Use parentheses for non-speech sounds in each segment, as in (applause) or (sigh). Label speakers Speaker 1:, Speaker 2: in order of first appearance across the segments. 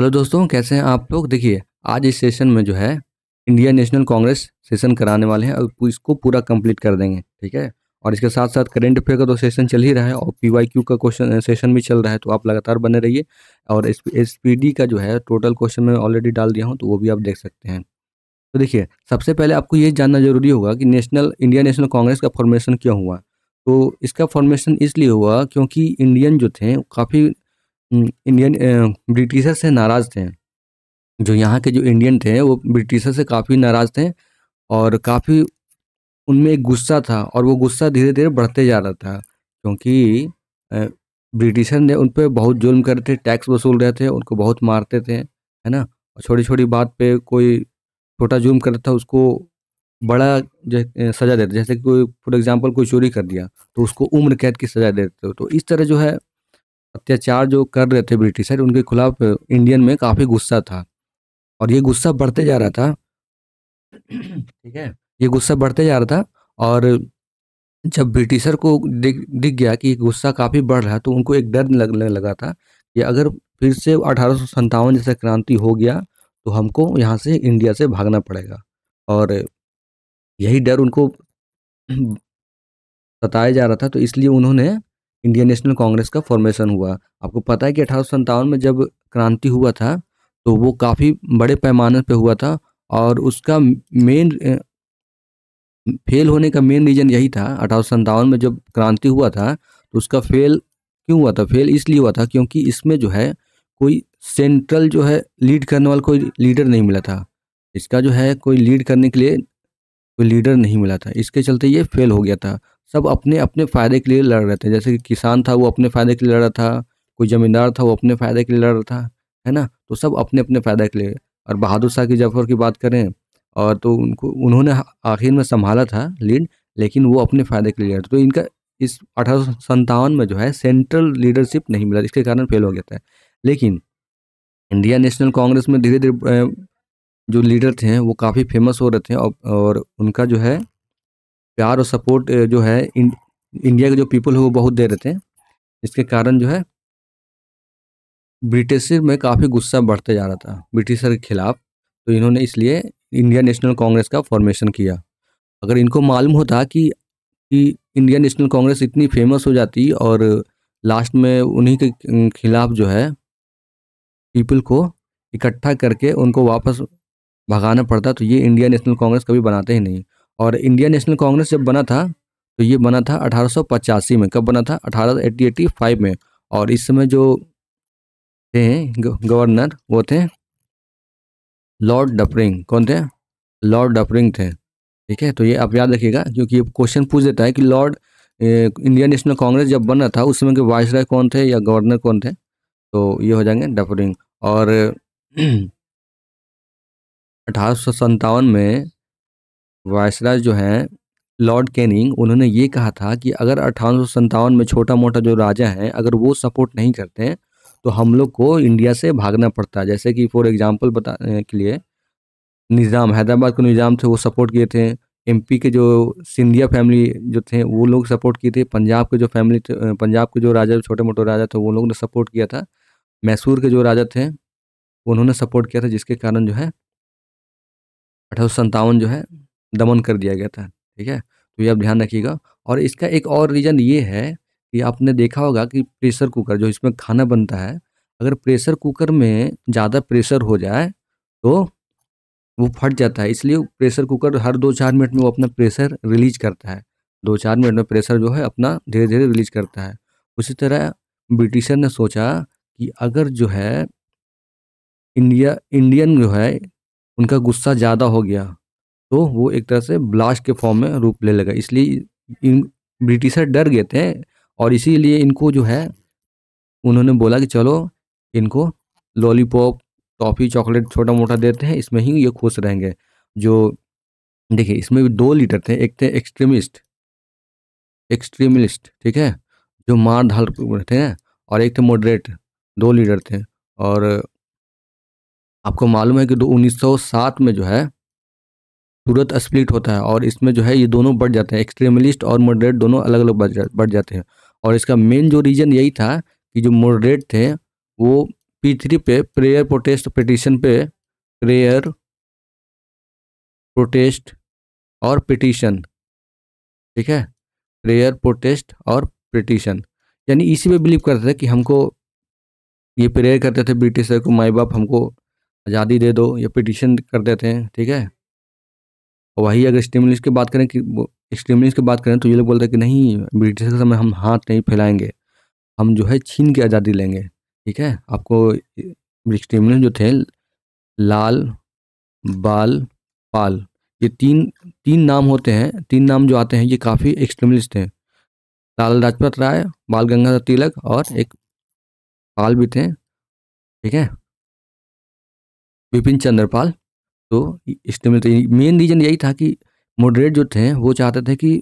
Speaker 1: Hello दोस्तों कैसे हैं आप लोग देखिए आज इस सेशन में जो है इंडिया नेशनल कांग्रेस सेशन कराने वाले हैं और इसको पूरा कंप्लीट कर देंगे ठीक है और इसके साथ साथ करेंट अफेयर का तो सेशन चल ही रहा है और पीवाईक्यू का क्वेश्चन सेशन भी चल रहा है तो आप लगातार बने रहिए और एस पी का जो है टोटल क्वेश्चन मैं ऑलरेडी डाल दिया हूँ तो वो भी आप देख सकते हैं तो देखिए सबसे पहले आपको ये जानना जरूरी होगा कि नेशनल इंडिया नेशनल कांग्रेस का फॉर्मेशन क्यों हुआ तो इसका फॉर्मेशन इसलिए हुआ क्योंकि इंडियन जो थे काफ़ी इंडियन ब्रिटिशर से नाराज़ थे जो यहाँ के जो इंडियन थे वो ब्रिटिशर से काफ़ी नाराज़ थे और काफ़ी उनमें एक गुस्सा था और वो गुस्सा धीरे धीरे बढ़ते जा रहा था क्योंकि ब्रिटिशर ने उन पर बहुत जुल्म कर रहे थे टैक्स वसूल रहे थे उनको बहुत मारते थे है ना और छोटी छोटी बात पे कोई छोटा जुर्म करता था उसको बड़ा सज़ा देते जैसे कोई फॉर एग्ज़ाम्पल कोई चोरी कर दिया तो उसको उम्र कैद की सज़ा देते तो इस तरह जो है अत्याचार जो कर रहे थे ब्रिटिशर उनके खिलाफ इंडियन में काफ़ी गुस्सा था और ये गुस्सा बढ़ते जा रहा था
Speaker 2: ठीक है
Speaker 1: ये गुस्सा बढ़ते जा रहा था और जब ब्रिटिशर को दिख दिख गया कि गुस्सा काफ़ी बढ़ रहा है तो उनको एक डर लगने लगा था कि अगर फिर से अठारह सौ जैसा क्रांति हो गया तो हमको यहाँ से इंडिया से भागना पड़ेगा और यही डर उनको (clears throat) सताया जा रहा था तो इसलिए उन्होंने इंडियन नेशनल कांग्रेस का फॉर्मेशन हुआ आपको पता है कि अठारह में जब क्रांति हुआ था तो वो काफ़ी बड़े पैमाने पे हुआ था और उसका मेन फेल होने का मेन रीज़न यही था अठारह में जब क्रांति हुआ था तो उसका फेल क्यों हुआ था फेल इसलिए हुआ था क्योंकि इसमें जो है कोई सेंट्रल जो है लीड करने वाला कोई लीडर नहीं मिला था इसका जो है कोई लीड करने के लिए कोई लीडर नहीं मिला था इसके चलते ये फेल हो गया था सब अपने अपने फ़ायदे के लिए लड़ रहे थे जैसे कि किसान था वो अपने फ़ायदे के लिए लड़ रहा था कोई ज़मींदार था वो अपने फ़ायदे के लिए लड़ रहा था है ना तो सब अपने अपने फ़ायदे के लिए और बहादुर शाह की जफर की बात करें और तो उनको उन्होंने आखिर में संभाला था लीड लेकिन वो अपने फ़ायदे के लिए लड़ तो इनका इस अठारह में जो है सेंट्रल लीडरशिप नहीं मिला इसके कारण फेल हो गया था लेकिन इंडिया नेशनल कांग्रेस में धीरे धीरे जो लीडर थे वो काफ़ी फेमस हो रहे थे और उनका जो है प्यार और सपोर्ट जो है इंडिया के जो पीपल है वो बहुत दे रहे थे इसके कारण जो है ब्रिटिशर में काफ़ी गुस्सा बढ़ते जा रहा था ब्रिटिशर के खिलाफ तो इन्होंने इसलिए इंडिया नेशनल कांग्रेस का फॉर्मेशन किया अगर इनको मालूम होता कि कि इंडिया नेशनल कांग्रेस इतनी फेमस हो जाती और लास्ट में उन्हीं के खिलाफ जो है पीपल को इकट्ठा करके उनको वापस भगाना पड़ता तो ये इंडिया नेशनल कांग्रेस कभी बनाते ही नहीं और इंडियन नेशनल कांग्रेस जब बना था तो ये बना था अठारह में कब बना था अठारह फाइव में और इस समय जो थे गवर्नर वो थे लॉर्ड डफरिंग कौन थे लॉर्ड डफरिंग थे ठीक है तो ये आप याद रखिएगा क्योंकि ये क्वेश्चन पूछ देता है कि लॉर्ड इंडियन नेशनल कांग्रेस जब बना था उस समय के वाइस राय कौन थे या गवर्नर कौन थे तो ये हो जाएंगे डफरिंग और (clears throat) अठारह में वायसराय जो है लॉर्ड कैनिंग उन्होंने ये कहा था कि अगर अठारह में छोटा मोटा जो राजा हैं अगर वो सपोर्ट नहीं करते हैं तो हम लोग को इंडिया से भागना पड़ता है जैसे कि फॉर एग्जांपल बताने के लिए निज़ाम हैदराबाद के निज़ाम थे वो सपोर्ट किए थे एमपी के जो सिंधिया फैमिली जो थे वो लोग सपोर्ट किए थे पंजाब के जो फैमिली पंजाब के जो राजा छोटे मोटे राजा थे वो लोग ने सपोर्ट किया था मैसूर के जो राजा थे उन्होंने सपोर्ट किया था जिसके कारण जो है अठारह जो है दमन कर दिया गया था ठीक है तो ये आप ध्यान रखिएगा और इसका एक और रीज़न ये है कि आपने देखा होगा कि प्रेशर कुकर जो इसमें खाना बनता है अगर प्रेशर कुकर में ज़्यादा प्रेशर हो जाए तो वो फट जाता है इसलिए प्रेशर कुकर हर दो चार मिनट में वो अपना प्रेशर रिलीज करता है दो चार मिनट में प्रेशर जो है अपना धीरे धीरे रिलीज करता है उसी तरह ब्रिटिशर ने सोचा कि अगर जो है इंडिया इंडियन जो है उनका गुस्सा ज़्यादा हो गया तो वो एक तरह से ब्लास्ट के फॉर्म में रूप ले लगा इसलिए इन ब्रिटिशर डर गए थे और इसीलिए इनको जो है उन्होंने बोला कि चलो इनको लॉलीपॉप टॉफ़ी चॉकलेट छोटा मोटा देते हैं इसमें ही ये खुश रहेंगे जो देखिए इसमें भी दो लीडर थे एक थे एक्सट्रीमिस्ट एक्सट्रीमिस्ट ठीक है जो मार ढाल थे और एक थे मॉडरेट दो लीडर थे और आपको मालूम है कि दो सात में जो है तुरंत स्प्लिट होता है और इसमें जो है ये दोनों बढ़ जाते हैं एक्सट्रीमलिस्ट और मॉडरेट दोनों अलग अलग बढ़, जा, बढ़ जाते हैं और इसका मेन जो रीज़न यही था कि जो मॉडरेट थे वो पी थ्री पे प्रेयर प्रोटेस्ट पिटीशन पे प्रेयर प्रोटेस्ट और पिटिशन ठीक है प्रेयर प्रोटेस्ट और पिटिशन यानी इसी पे बिलीव करते थे कि हमको ये प्रेयर करते थे ब्रिटिशर को माई बाप हमको आज़ादी दे दो या पिटिशन करते थे ठीक है और वही अगर स्टिमुलिस की बात करें कि स्टिमुलिस की बात करें तो ये लोग बोलते हैं कि नहीं ब्रिटिश के समय हम हाथ नहीं फैलाएंगे हम जो है छीन की आज़ादी लेंगे ठीक है आपको स्टिमुलिस जो थे लाल बाल पाल ये तीन तीन नाम होते हैं तीन नाम जो आते हैं ये काफ़ी एक्सट्रीमलिस्ट हैं लाल लाजपत राय बाल गंगाधर तिलक और एक पाल भी थे ठीक है विपिन चंद्रपाल तो इस्टेबल मेन रीज़न यही था कि मॉडरेट जो थे वो चाहते थे कि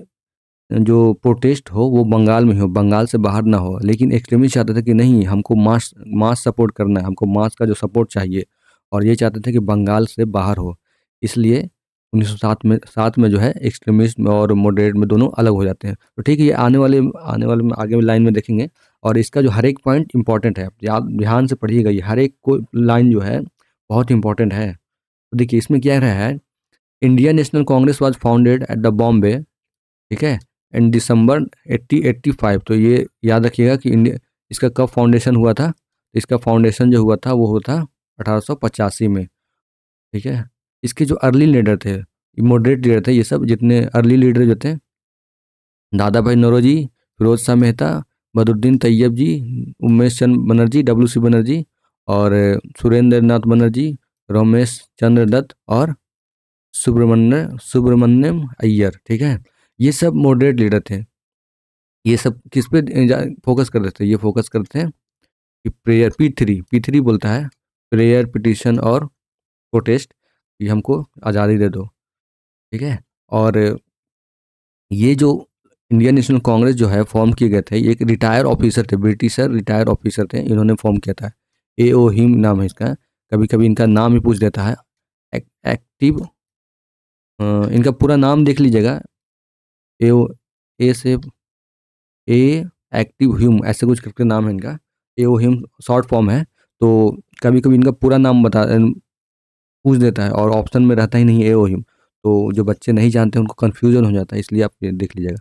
Speaker 1: जो प्रोटेस्ट हो वो बंगाल में हो बंगाल से बाहर ना हो लेकिन एक्सट्रीमिस्ट चाहते थे कि नहीं हमको मास मास सपोर्ट करना है हमको मास का जो सपोर्ट चाहिए और ये चाहते थे कि बंगाल से बाहर हो इसलिए 1907 में सात में जो है एक्सट्रीमिस्ट और मॉडरेट में दोनों अलग हो जाते हैं तो ठीक है ये आने वाले आने वाले में आगे लाइन में देखेंगे और इसका जो हर एक पॉइंट इंपॉर्टेंट है याद ध्यान से पढ़िएगा ये हर एक को लाइन जो है बहुत इंपॉर्टेंट है तो देखिए इसमें क्या रहा है India national Congress was founded at the Bombay ठीक है इन दिसंबर 1885 तो ये याद रखिएगा कि इंडिया इसका कब फाउंडेशन हुआ था इसका फाउंडेशन जो हुआ था वो हुआ था अठारह में ठीक है इसके जो अर्ली लीडर थे मॉडरेट लीडर थे ये सब जितने अर्ली लीडर जो थे Dadabhai Naoroji Pherozeshah Mehta Badruddin Tyabji Umesh Chand Banerjee W C Banerjee और सुरेंद्र नाथ बनर्जी रोमेश चंद्र दत्त और सुब्रमण्य सुब्रमण्यम अय्यर ठीक है ये सब मॉडरेट लीडर थे ये सब किस पे फोकस करते थे ये फोकस करते हैं कि prayer P three P three बोलता है प्रेयर पिटिशन और प्रोटेस्ट ये हमको आज़ादी दे दो ठीक है और ये जो इंडियन नेशनल कांग्रेस जो है फॉर्म किए गए थे ये एक रिटायर ऑफिसर थे ब्रिटिशर रिटायर ऑफिसर थे इन्होंने फॉर्म किया था ए ओ हिम नाम है इसका कभी कभी इनका नाम ही पूछ देता है एक, एक्टिव इनका पूरा नाम देख लीजिएगा ए ए से ए एक्टिव ह्यूम ऐसे कुछ करके नाम है इनका A O Hume short form है तो कभी कभी इनका पूरा नाम बता पूछ देता है और ऑप्शन में रहता ही नहीं ए ओ ह्यूम तो जो बच्चे नहीं जानते उनको कन्फ्यूजन हो जाता है इसलिए आप देख लीजिएगा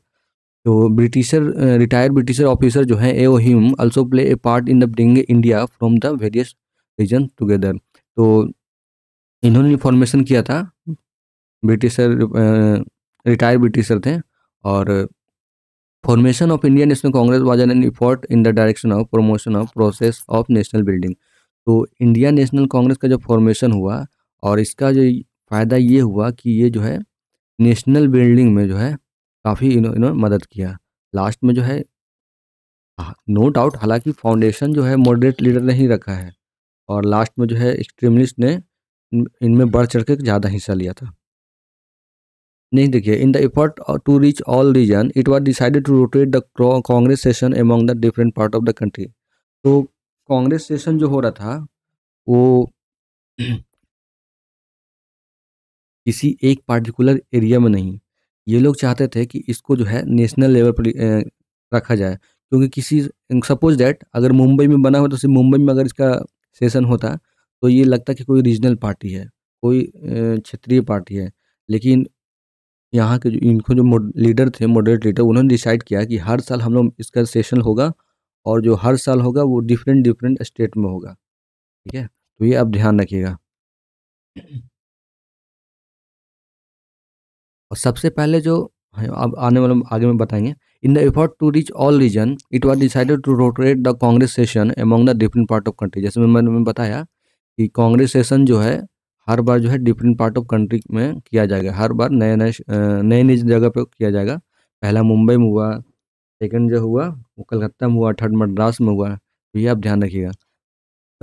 Speaker 1: तो ब्रिटिशर रिटायर्ड ब्रिटिशर ऑफिसर जो है A O Hume also play a part in the bring India from the various region together तो इन्होंने फॉर्मेशन किया था ब्रिटिशर रिटायर्ड ब्रिटिशर थे और formation of Indian National Congress was an effort in the direction of promotion of process of national building तो India national Congress का जो formation हुआ और इसका जो फ़ायदा ये हुआ कि ये जो है नेशनल बिल्डिंग में जो है काफ़ी इन्होंने मदद किया लास्ट में जो है नो डाउट हालांकि फाउंडेशन जो है मॉडरेट लीडर ने ही रखा है और लास्ट में जो है एक्सट्रीमलिस्ट ने इनमें बढ़ चढ़ के ज़्यादा हिस्सा लिया था नेक्स्ट देखिए in the effort to reach all region it was decided to rotate the Congress session among the different part of the country तो कांग्रेस सेशन जो हो रहा था वो (clears throat) किसी एक पार्टिकुलर एरिया में नहीं ये लोग चाहते थे कि इसको जो है नेशनल लेवल पर रखा जाए क्योंकि किसी सपोज डैट अगर मुंबई में बना हुआ तो सिर्फ मुंबई में अगर इसका सेशन होता तो ये लगता कि कोई रीजनल पार्टी है कोई क्षेत्रीय पार्टी है लेकिन यहाँ के जो इनको जो लीडर थे मॉडरेट लीडर उन्होंने डिसाइड किया कि हर साल हम लोग इसका सेशन होगा और जो हर साल होगा वो डिफरेंट डिफरेंट स्टेट में होगा ठीक है तो ये आप ध्यान रखिएगा और सबसे पहले जो हाँ, अब आने वाले आगे में बताएंगे In the effort to reach all region, it was decided to rotate the Congress session among the different part of country. जैसे मैंने बताया कि कांग्रेस सेशन जो है हर बार जो है डिफरेंट पार्ट ऑफ कंट्री में किया जाएगा हर बार नए नए नए नई जगह पे किया जाएगा पहला मुंबई में हुआ सेकेंड जो हुआ वो कलकत्ता में हुआ थर्ड मद्रास में हुआ तो ये आप ध्यान रखिएगा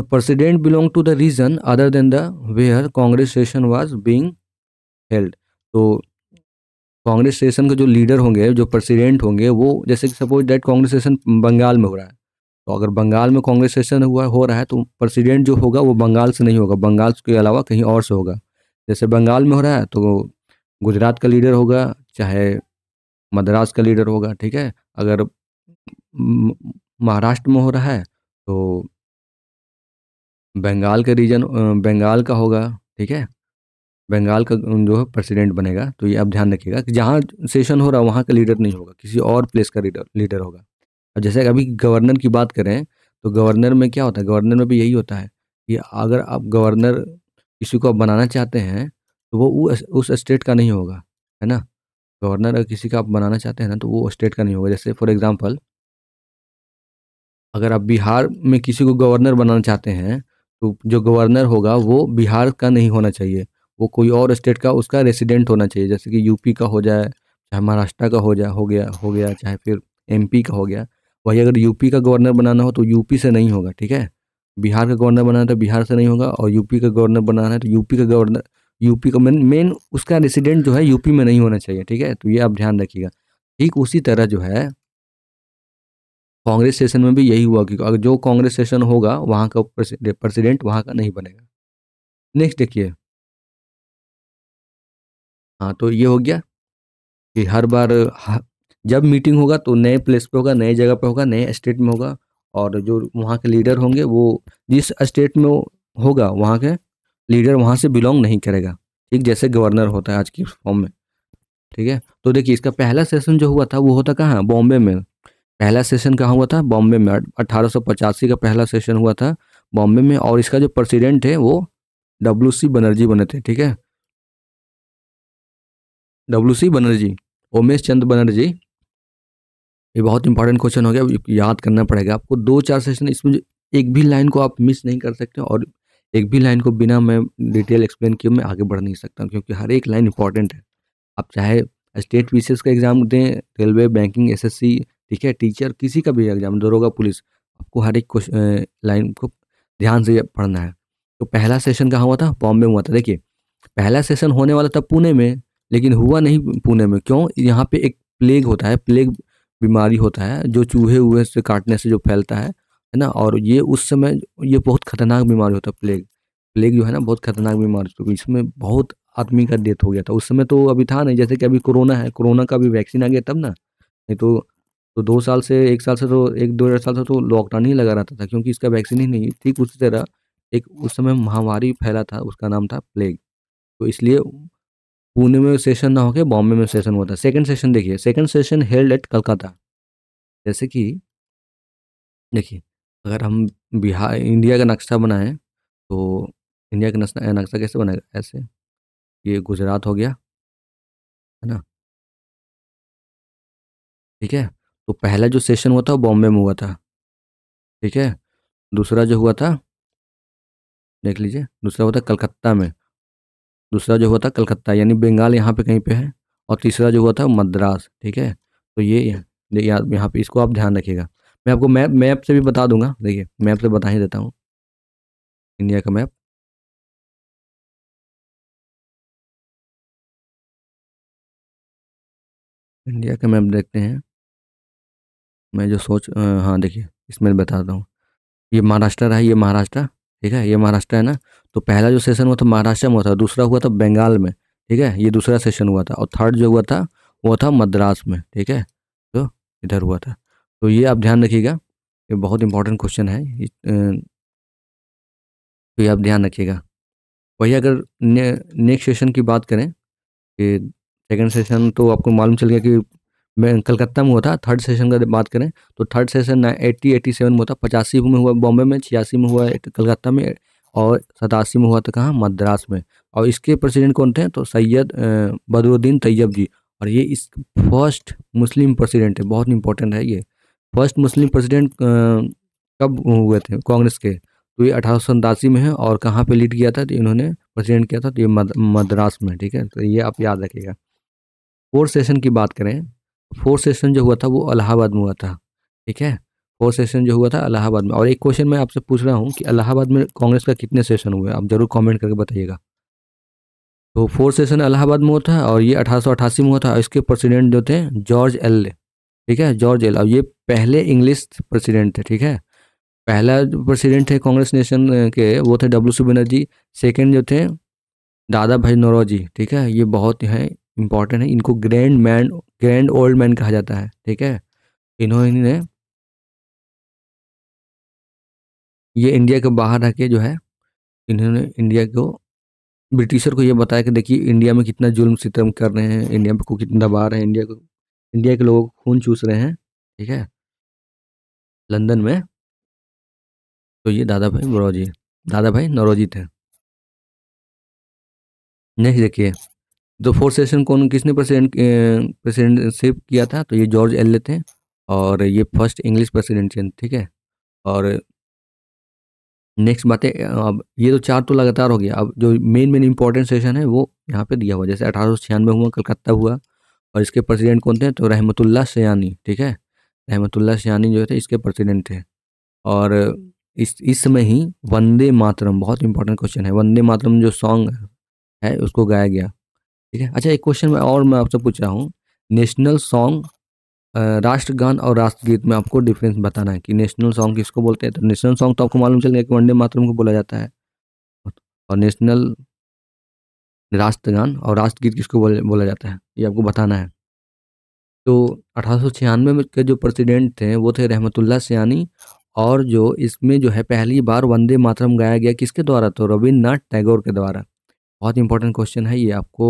Speaker 1: the president belong to the region other than the where Congress session was being held तो कांग्रेस सेशन के जो लीडर होंगे जो प्रेसिडेंट होंगे वो जैसे कि suppose that Congress session Bengal में हो रहा है तो अगर बंगाल में कांग्रेस सेशन हुआ हो रहा है तो प्रेसिडेंट जो होगा वो बंगाल से नहीं होगा बंगाल के अलावा कहीं और से होगा जैसे बंगाल में हो रहा है तो गुजरात का लीडर होगा चाहे मद्रास का लीडर होगा ठीक है अगर महाराष्ट्र में हो रहा है तो बंगाल का रीजन बंगाल का होगा ठीक है बंगाल का जो है प्रेसिडेंट बनेगा तो ये आप ध्यान रखिएगा कि जहाँ सेशन हो रहा है वहाँ का लीडर नहीं होगा किसी और प्लेस का लीडर लीडर होगा अब जैसे अभी गवर्नर की बात करें तो गवर्नर में क्या होता है गवर्नर में भी यही होता है कि अगर आप गवर्नर किसी को आप बनाना चाहते हैं तो वो उस स्टेट का नहीं होगा है ना गवर्नर अगर किसी का आप बनाना चाहते हैं ना तो वो स्टेट का नहीं होगा जैसे फॉर एग्ज़ाम्पल अगर आप बिहार में किसी को गवर्नर बनाना चाहते हैं तो जो गवर्नर होगा वो बिहार का नहीं होना चाहिए वो कोई और स्टेट का उसका रेसिडेंट होना चाहिए जैसे कि यूपी का हो जाए चाहे महाराष्ट्र का हो जाए हो गया हो गया चाहे फिर एमपी का हो गया वही अगर यूपी का गवर्नर बनाना हो तो यूपी से नहीं होगा ठीक है बिहार का गवर्नर बनाना है तो बिहार से नहीं होगा और यूपी का गवर्नर बनाना है तो यूपी का गवर्नर यूपी का मेन मेन उसका रेसिडेंट जो है यूपी में नहीं होना चाहिए ठीक है तो ये आप ध्यान रखिएगा ठीक उसी तरह जो है कांग्रेस सेशन में भी यही हुआ कि अगर जो कांग्रेस सेशन होगा वहाँ का प्रेसिडेंट वहाँ का नहीं बनेगा नेक्स्ट देखिए हाँ तो ये हो गया कि हर बार जब मीटिंग होगा तो नए प्लेस पे होगा नए जगह पे होगा नए स्टेट में होगा और जो वहाँ के लीडर होंगे वो जिस स्टेट में होगा वहाँ के लीडर वहाँ से बिलोंग नहीं करेगा ठीक जैसे गवर्नर होता है आज की फॉर्म में ठीक है तो देखिए इसका पहला सेशन जो हुआ था वो होता कहाँ बॉम्बे में पहला सेशन कहाँ हुआ था बॉम्बे में अट्ठारह का पहला सेशन हुआ था बॉम्बे में और इसका जो प्रेसिडेंट है वो डब्ल्यू सी बनर्जी बने थे ठीक है डब्ल्यू सी बनर्जी उमेश चंद बनर्जी ये बहुत इंपॉर्टेंट क्वेश्चन हो गया याद करना पड़ेगा आपको दो चार सेशन इसमें एक भी लाइन को आप मिस नहीं कर सकते और एक भी लाइन को बिना मैं डिटेल एक्सप्लेन किए मैं आगे बढ़ नहीं सकता क्योंकि हर एक लाइन इंपॉर्टेंट है आप चाहे स्टेट पीसीएस का एग्ज़ाम दें रेलवे बैंकिंग एसएससी ठीक है टीचर किसी का भी एग्ज़ाम दरोगा पुलिस आपको हर एक लाइन को ध्यान से पढ़ना है तो पहला सेशन कहाँ हुआ था बॉम्बे में हुआ था देखिए पहला सेशन होने वाला था पुणे में लेकिन हुआ नहीं पुणे में क्यों यहाँ पे एक प्लेग होता है प्लेग बीमारी होता है जो चूहे वूहे से काटने से जो फैलता है है ना और ये उस समय ये बहुत खतरनाक बीमारी होता है प्लेग प्लेग जो है ना बहुत खतरनाक बीमारी होती है इसमें बहुत आदमी का डेथ हो गया था उस समय तो अभी था नहीं जैसे कि अभी कोरोना है कोरोना का भी वैक्सीन आ गया तब ना नहीं तो तो दो साल से एक साल से तो एक दो डेढ़ साल से तो लॉकडाउन ही लगा रहता था क्योंकि इसका वैक्सीन ही नहीं ठीक उसी तरह एक उस समय महामारी फैला था उसका नाम था प्लेग तो इसलिए पुणे में सेशन ना होकर बॉम्बे में सेशन हुआ था सेकेंड सेशन देखिए second session held at Calcutta जैसे कि देखिए अगर हम बिहार इंडिया का नक्शा बनाएं
Speaker 2: तो इंडिया का नक्शा नक्शा कैसे बनाएगा ऐसे ये गुजरात हो गया है ना ठीक है तो पहला जो सेशन हुआ था बॉम्बे में हुआ था ठीक है दूसरा जो हुआ था
Speaker 1: देख लीजिए दूसरा हुआ था कलकत्ता में दूसरा जो हुआ था कलकत्ता यानी बंगाल यहाँ पे कहीं पे है और तीसरा जो हुआ था मद्रास ठीक है तो ये यहाँ पे इसको आप ध्यान
Speaker 2: रखिएगा मैं आपको मैप मैप से भी बता दूंगा देखिए मैप से बता ही देता हूँ इंडिया का मैप इंडिया का मैप देखते हैं मैं जो सोच हाँ देखिए इसमें बताता हूँ ये महाराष्ट्र है ये महाराष्ट्र ठीक है ये
Speaker 1: महाराष्ट्र है ना तो पहला जो सेशन हुआ था महाराष्ट्र में हुआ था दूसरा हुआ था बंगाल में ठीक है ये दूसरा सेशन हुआ था और थर्ड जो हुआ था वो था मद्रास में ठीक है तो इधर हुआ था तो ये आप ध्यान रखिएगा ये बहुत इंपॉर्टेंट क्वेश्चन है तो ये आप ध्यान रखिएगा वही अगर नेक्स्ट सेशन की बात करें कि सेकेंड सेशन तो आपको मालूम चल गया कि कलकत्ता में हुआ था थर्ड सेशन का बात करें तो third session eighty eighty seven में हुआ था पचासी में हुआ बॉम्बे में छियासी में हुआ कलकत्ता में और सतासी में हुआ था कहाँ मद्रास में और इसके प्रेसिडेंट कौन थे तो सैयद बदरुद्दीन तैयब जी और ये इस फर्स्ट मुस्लिम प्रेसिडेंट है बहुत इंपॉर्टेंट है ये फर्स्ट मुस्लिम प्रेसिडेंट कब हुए थे कांग्रेस के तो ये अठारह में है और कहाँ पे लीड किया था तो इन्होंने प्रेसिडेंट किया था तो ये मद्रास में ठीक है तो ये आप याद रखिएगा फोर्थ सेशन की बात करें फोर्थ सेशन जो हुआ था वो अलाहाबाद में हुआ था ठीक है फोर्थ सेशन जो हुआ था अलाहाबाद में और एक क्वेश्चन मैं आपसे पूछ रहा हूँ कि अलाहाबाद में कांग्रेस का कितने सेशन हुए आप ज़रूर कमेंट करके बताइएगा तो फोर्थ सेशन अलाहाबाद में हुआ था और ये अठारह में हुआ था इसके प्रेसिडेंट जो थे जॉर्ज एल ठीक है जॉर्ज एल और ये पहले इंग्लिश प्रेसिडेंट थे ठीक है पहला प्रेसिडेंट थे कांग्रेस नेशन के वो थे डब्ल्यू सी बनर्जी सेकेंड जो थे दादा भाई नौरोजी ठीक है ये बहुत हैं इंपॉर्टेंट है इनको grand man grand old man कहा जाता है ठीक है इन्होंने
Speaker 2: ये इंडिया के बाहर रह के जो है इन्होंने इंडिया को ब्रिटिशर को ये बताया कि देखिए इंडिया में कितना जुल्म सितम कर
Speaker 1: रहे हैं इंडिया को कितना दबा रहे हैं इंडिया को इंडिया के लोगों को खून चूस रहे हैं
Speaker 2: ठीक है लंदन में तो ये दादा भाई बड़ौजी दादा भाई नौरोजी थे नेक्स्ट देखिए जो फोर्थ सेशन
Speaker 1: कौन किसने प्रेसिडेंट प्रेसिडेंटशिप किया था तो ये जॉर्ज एल एल्ले थे और ये फर्स्ट इंग्लिश प्रेसिडेंट थे ठीक है और नेक्स्ट बातें अब ये तो चार तो लगातार हो गया अब जो मेन मेन इंपॉर्टेंट सेशन है वो यहाँ पे दिया हुआ जैसे अठारह सौ हुआ कलकत्ता हुआ और इसके प्रेसिडेंट कौन थे तो रहमतुल्ला सयानी ठीक है रहमतुल्ला सयानी जो थे इसके प्रेसिडेंट थे और इस इस समय ही वंदे मातरम बहुत इंपॉर्टेंट क्वेश्चन है वंदे मातरम जो सॉन्ग है उसको गाया गया ठीक है अच्छा एक क्वेश्चन में और मैं आपसे पूछ रहा हूँ नेशनल सॉन्ग राष्ट्रगान और राष्ट्रगीत में आपको डिफरेंस बताना है कि नेशनल सॉन्ग किसको बोलते हैं तो नेशनल सॉन्ग तो आपको मालूम चल गया कि वनडे मातरम को बोला जाता है और नेशनल राष्ट्रगान और राष्ट्रगीत किसको बोला जाता है ये आपको बताना है तो अठारह में के जो प्रेसिडेंट थे वो थे रहमतुल्ला सियानी और जो इसमें जो है पहली बार वंदे मातरम गाया गया किसके द्वारा तो रविन्द्रनाथ टैगोर के द्वारा बहुत इंपॉर्टेंट क्वेश्चन है ये आपको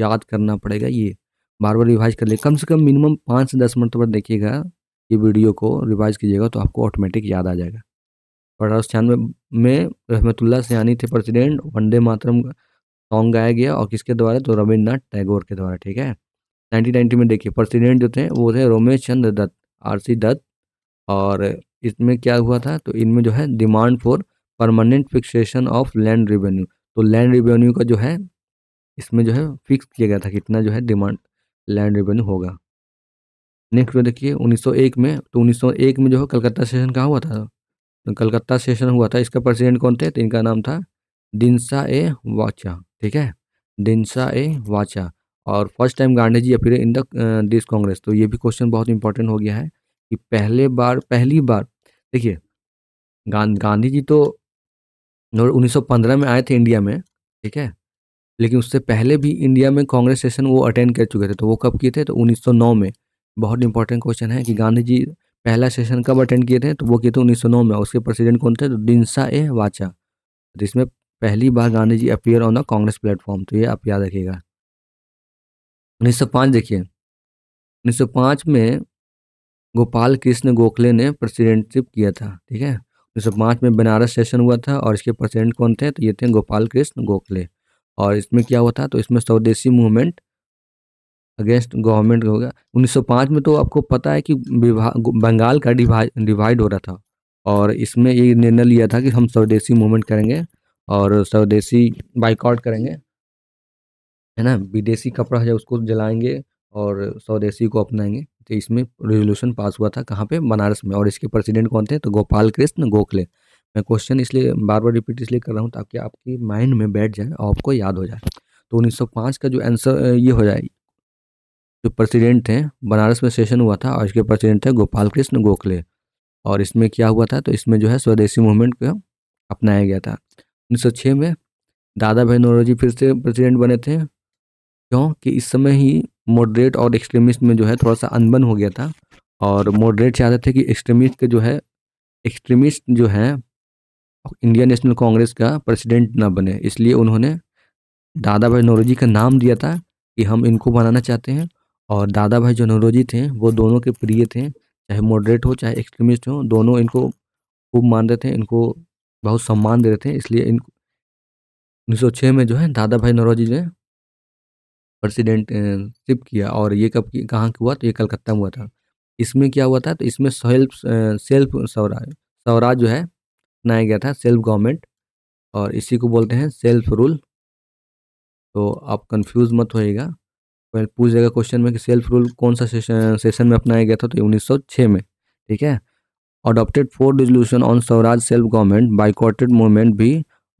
Speaker 1: याद करना पड़ेगा ये बार बार रिवाइज कर ले कम से कम मिनिमम पाँच से दस मिनट तो पर देखिएगा ये वीडियो को रिवाइज कीजिएगा तो आपको ऑटोमेटिक याद आ जाएगा अठारह सौ छियानवे में रहमतुल्ला सयानी थे प्रेसिडेंट वनडे मातरम सॉन्ग गाया गया और किसके द्वारा तो रविन्द्रनाथ टैगोर के द्वारा ठीक है नाइनटीन नाइनटी में देखिए प्रेसिडेंट जो थे वो थे रोमेश चंद्र दत्त आर सी दत्त और इसमें क्या हुआ था तो इनमें जो है demand for permanent fixation of land revenue तो लैंड रिवेन्यू का जो है इसमें जो है फिक्स किया गया था कितना जो है डिमांड लैंड रिवेन्यू होगा नेक्स्ट देखिए 1901 में तो 1901 में जो है कलकत्ता सेशन कहाँ हुआ था तो कलकत्ता सेशन हुआ था इसका प्रेसिडेंट कौन थे तो इनका नाम था दिनसा ए वाचा ठीक है दिनसा ए वाचा और first time Gandhi ji appear in the this Congress तो ये भी क्वेश्चन बहुत इंपॉर्टेंट हो गया है कि पहले बार पहली बार देखिए गांधी जी तो और 1915 में आए थे इंडिया में
Speaker 2: ठीक है
Speaker 1: लेकिन उससे पहले भी इंडिया में कांग्रेस सेशन वो अटेंड कर चुके थे तो वो कब किए थे तो 1909 में बहुत इंपॉर्टेंट क्वेश्चन है कि गांधी जी पहला सेशन कब अटेंड किए थे तो वो किए थे 1909 में उसके प्रेसिडेंट कौन थे तो दिनसा ए वाचा तो इसमें पहली बार Gandhi ji appear on the Congress platform तो ये आप याद रखिएगा उन्नीस देखिए उन्नीस में गोपाल कृष्ण गोखले ने प्रेसिडेंटशिप किया था ठीक है उन्नीस पाँच में बनारस सेशन हुआ था और इसके प्रेसिडेंट कौन थे तो ये थे गोपाल कृष्ण गोखले और इसमें क्या हुआ था तो इसमें स्वदेशी मूवमेंट अगेंस्ट गवर्नमेंट हो गया 1905 में तो आपको पता है कि बंगाल का डिवाइड हो रहा था और इसमें ये निर्णय लिया था कि हम स्वदेशी मूवमेंट करेंगे और स्वदेशी बाइकआउट करेंगे है ना विदेशी कपड़ा है उसको जलाएंगे और स्वदेशी को अपनाएंगे तो इसमें रेजोल्यूशन पास हुआ था कहाँ पे बनारस में और इसके प्रेसिडेंट कौन थे तो गोपाल कृष्ण गोखले मैं क्वेश्चन इसलिए बार बार रिपीट इसलिए कर रहा हूँ ताकि आपकी माइंड में बैठ जाए और आपको याद हो जाए तो 1905 का जो आंसर ये हो जाए जो प्रेसिडेंट थे बनारस में सेशन हुआ था और इसके प्रेसिडेंट थे गोपाल कृष्ण गोखले और इसमें क्या हुआ था तो इसमें जो है स्वदेशी मूवमेंट को अपनाया गया था उन्नीस में दादा भाई नौरोजी फिर से प्रेसिडेंट बने थे क्योंकि इस समय ही मॉडरेट और एक्सट्रीमिस्ट में जो है थोड़ा सा अनबन हो गया था और मॉडरेट चाहते थे कि एक्सट्रीमिस्ट के जो है एक्सट्रीमिस्ट जो है इंडियन नेशनल कांग्रेस का प्रेसिडेंट ना बने इसलिए उन्होंने दादा भाई नौरोजी का नाम दिया था कि हम इनको बनाना चाहते हैं और दादा भाई जो नौरोजी थे वो दोनों के प्रिय थे चाहे मॉडरेट हो चाहे एक्सट्रीमिस्ट हो दोनों इनको खूब मान रहे थे इनको बहुत सम्मान दे रहे थे इसलिए इन उन्नीस में जो है दादा भाई नौरोजी ने प्रेसिडेंट किया और ये कब कहाँ हुआ तो ये कलकत्ता में हुआ था इसमें क्या हुआ था तो इसमें सेल्फ सेल्फ स्वराज स्वराज जो है बनाया गया था सेल्फ गवर्नमेंट और इसी को बोलते हैं सेल्फ रूल तो आप कंफ्यूज मत होएगा पहले पूछ जाएगा क्वेश्चन में कि सेल्फ रूल कौन सा सेशन, में अपनाया गया था तो उन्नीस में ठीक है adopted four resolution on swaraj self government boycotted movement भी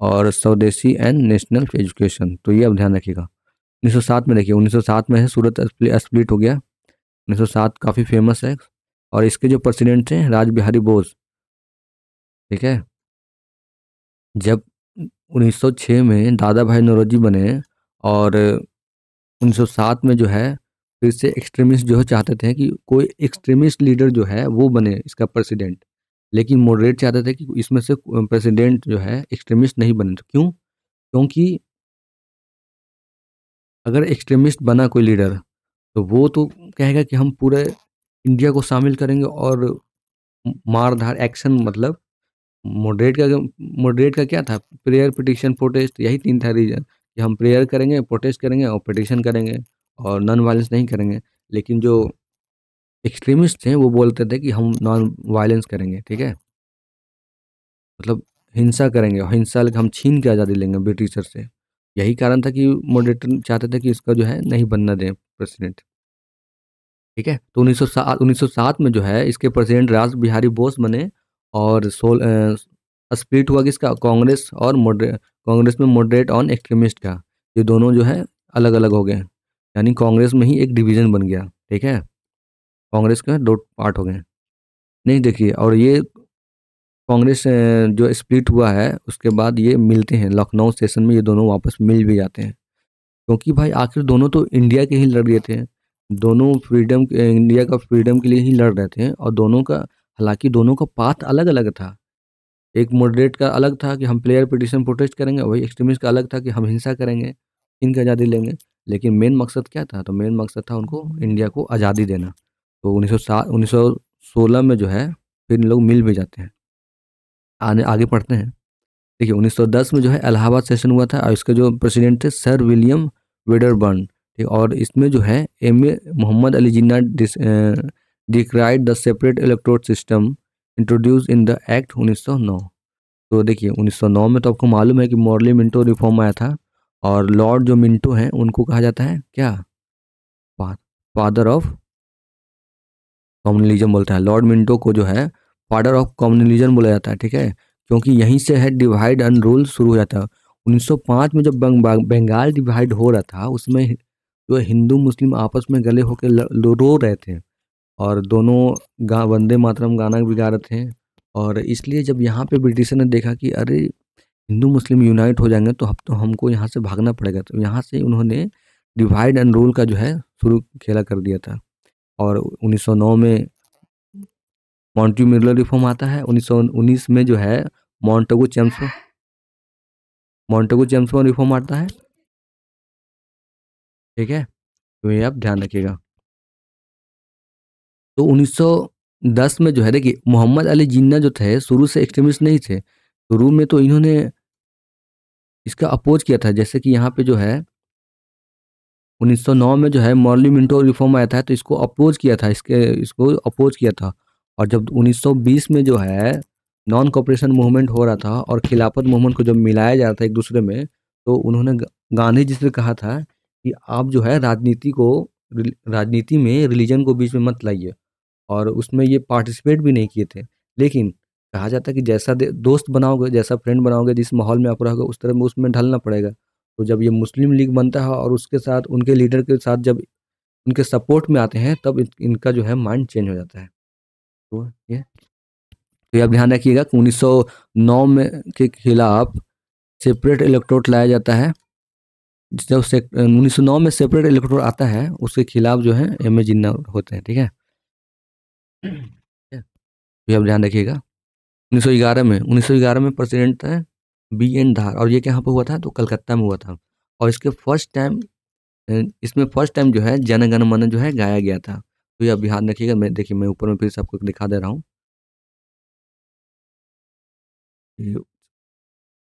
Speaker 1: और स्वदेशी एंड नेशनल एजुकेशन तो ये आप ध्यान रखिएगा 1907 में देखिए 1907 में है सूरत स्प्लिट हो गया 1907 काफ़ी फेमस है और इसके जो प्रेसिडेंट थे राज बिहारी बोस ठीक है जब 1906 में दादा भाई नौरोजी बने और 1907 में जो है फिर से एक्सट्रीमिस्ट जो है चाहते थे कि कोई एक्सट्रीमिस्ट लीडर जो है वो बने इसका प्रेसिडेंट लेकिन मॉडरेट चाहते थे कि इसमें से प्रेसिडेंट जो है एक्सट्रीमिस्ट नहीं बने तो क्यों क्योंकि अगर एक्सट्रीमिस्ट बना कोई लीडर तो वो तो कहेगा कि हम पूरे इंडिया को शामिल करेंगे और मारधार एक्शन मतलब मॉडरेट का मॉडरेट का क्या था प्रेयर पिटिशन प्रोटेस्ट यही तीन था रीजन कि हम प्रेयर करेंगे प्रोटेस्ट करेंगे और पिटिशन करेंगे और नॉन वायलेंस नहीं करेंगे लेकिन जो एक्सट्रीमिस्ट हैं वो बोलते थे कि हम नॉन वायलेंस करेंगे ठीक है मतलब हिंसा करेंगे और हिंसा हम छीन के आज़ादी लेंगे ब्रिटिशर से यही कारण था कि मॉडरेटर चाहते थे कि इसका जो है नहीं बनना दें प्रेसिडेंट ठीक है तो 1907 1907 में जो है इसके प्रेसिडेंट राज बिहारी बोस बने और सोल स्प्लिट हुआ किसका कांग्रेस और कांग्रेस में मॉडरेट ऑन एक्सट्रीमिस्ट का ये दोनों जो है अलग अलग हो गए यानी कांग्रेस में ही एक डिवीजन बन गया ठीक है कांग्रेस का दो पार्ट हो गए नहीं देखिए और ये कांग्रेस जो स्प्लिट हुआ है उसके बाद ये मिलते हैं लखनऊ सेशन में ये दोनों वापस मिल भी जाते हैं क्योंकि भाई आखिर दोनों तो इंडिया के ही लड़ रहे थे दोनों फ्रीडम इंडिया का फ्रीडम के लिए ही लड़ रहे थे और दोनों का हालांकि दोनों का पाथ अलग अलग था एक मॉडरेट का अलग था कि हम प्लेयर पिटिशन प्रोटेस्ट करेंगे वही एक्सट्रीमिस्ट का अलग था कि हम हिंसा करेंगे इनकी आज़ादी लेंगे लेकिन मेन मकसद क्या था तो मेन मकसद था उनको इंडिया को आज़ादी देना तो उन्नीस सौ में जो है फिर इन लोग मिल भी जाते हैं आने आगे पढ़ते हैं देखिए 1910 में जो है इलाहाबाद सेशन हुआ था और इसके जो प्रेसिडेंट थे सर विलियम वेडरबर्न ठीक और इसमें जो है M A Mohammad Ali Jinnah decried the separate electrode system introduce in the act 1909 तो देखिए 1909 में तो आपको मालूम है कि मॉर्ली मिंटो रिफॉर्म आया था और लॉर्ड जो मिंटो हैं उनको कहा जाता है क्या फादर ऑफ कॉम्युनलिज्म बोलता है लॉर्ड मिंटो को जो है फादर ऑफ कम्युनलिज्म बोला जाता है ठीक है क्योंकि यहीं से है डिवाइड एंड रूल शुरू हो जाता है 1905 में जब बंगाल डिवाइड हो रहा था उसमें जो हिंदू मुस्लिम आपस में गले होकर रो रहे थे और दोनों गा वंदे मातरम गाना भी गा रहे थे और इसलिए जब यहाँ पे ब्रिटिशर ने देखा कि अरे हिंदू मुस्लिम यूनाइट हो जाएंगे तो अब तो हमको यहाँ से भागना पड़ेगा तो यहाँ से उन्होंने डिवाइड एंड रूल का जो है शुरू खेला कर दिया था और 1909 में मिरलो रिफॉर्म आता है उन्नीस में जो है मॉन्टेगो चैम्स
Speaker 2: मॉन्टेगो चैम्स रिफॉर्म आता है ठीक है तो ये आप ध्यान रखिएगा तो 1910 में जो है देखिए
Speaker 1: मोहम्मद अली जिन्ना जो थे शुरू से एक्सट्रीमिस्ट नहीं थे शुरू में तो इन्होंने इसका अपोज किया था जैसे कि यहाँ पे जो है 1909 में जो है मॉर्ली मिंटो रिफॉर्म आया था तो इसको अपोज किया था इसके इसको अपोज किया था और जब 1920 में जो है नॉन कॉपरेशन मूवमेंट हो रहा था और खिलाफत मूवमेंट को जब मिलाया जा रहा था एक दूसरे में तो उन्होंने गांधी जी से कहा था कि आप जो है राजनीति को राजनीति में रिलीजन को बीच में मत लाइए और उसमें ये पार्टिसिपेट भी नहीं किए थे लेकिन कहा जाता है कि जैसा दोस्त बनाओगे जैसा फ्रेंड बनाओगे जिस माहौल में आप रहोगे उस तरह में उसमें ढलना पड़ेगा तो जब ये मुस्लिम लीग बनता है और उसके साथ उनके लीडर के साथ जब उनके सपोर्ट में आते हैं तब इनका जो है माइंड चेंज हो जाता है फोर ये तो ये आप ध्यान रखिएगा कि 1909 में के खिलाफ सेपरेट इलेक्ट्रोड लाया जाता है जब से उन्नीस में सेपरेट इलेक्ट्रोड आता है उसके खिलाफ जो है एम ए जिन्ना होते हैं ठीक है
Speaker 2: तो
Speaker 1: ये आप ध्यान रखिएगा 1911 में 1911 में प्रेसिडेंट थे बी एन धार और ये कहाँ पर हुआ था तो कलकत्ता में हुआ था और इसके फर्स्ट टाइम इसमें फर्स्ट टाइम जो है जनगणमन जो है गाया गया था तो ये आप ध्यान रखिएगा मैं देखिए मैं ऊपर में फिर से आपको दिखा दे रहा हूँ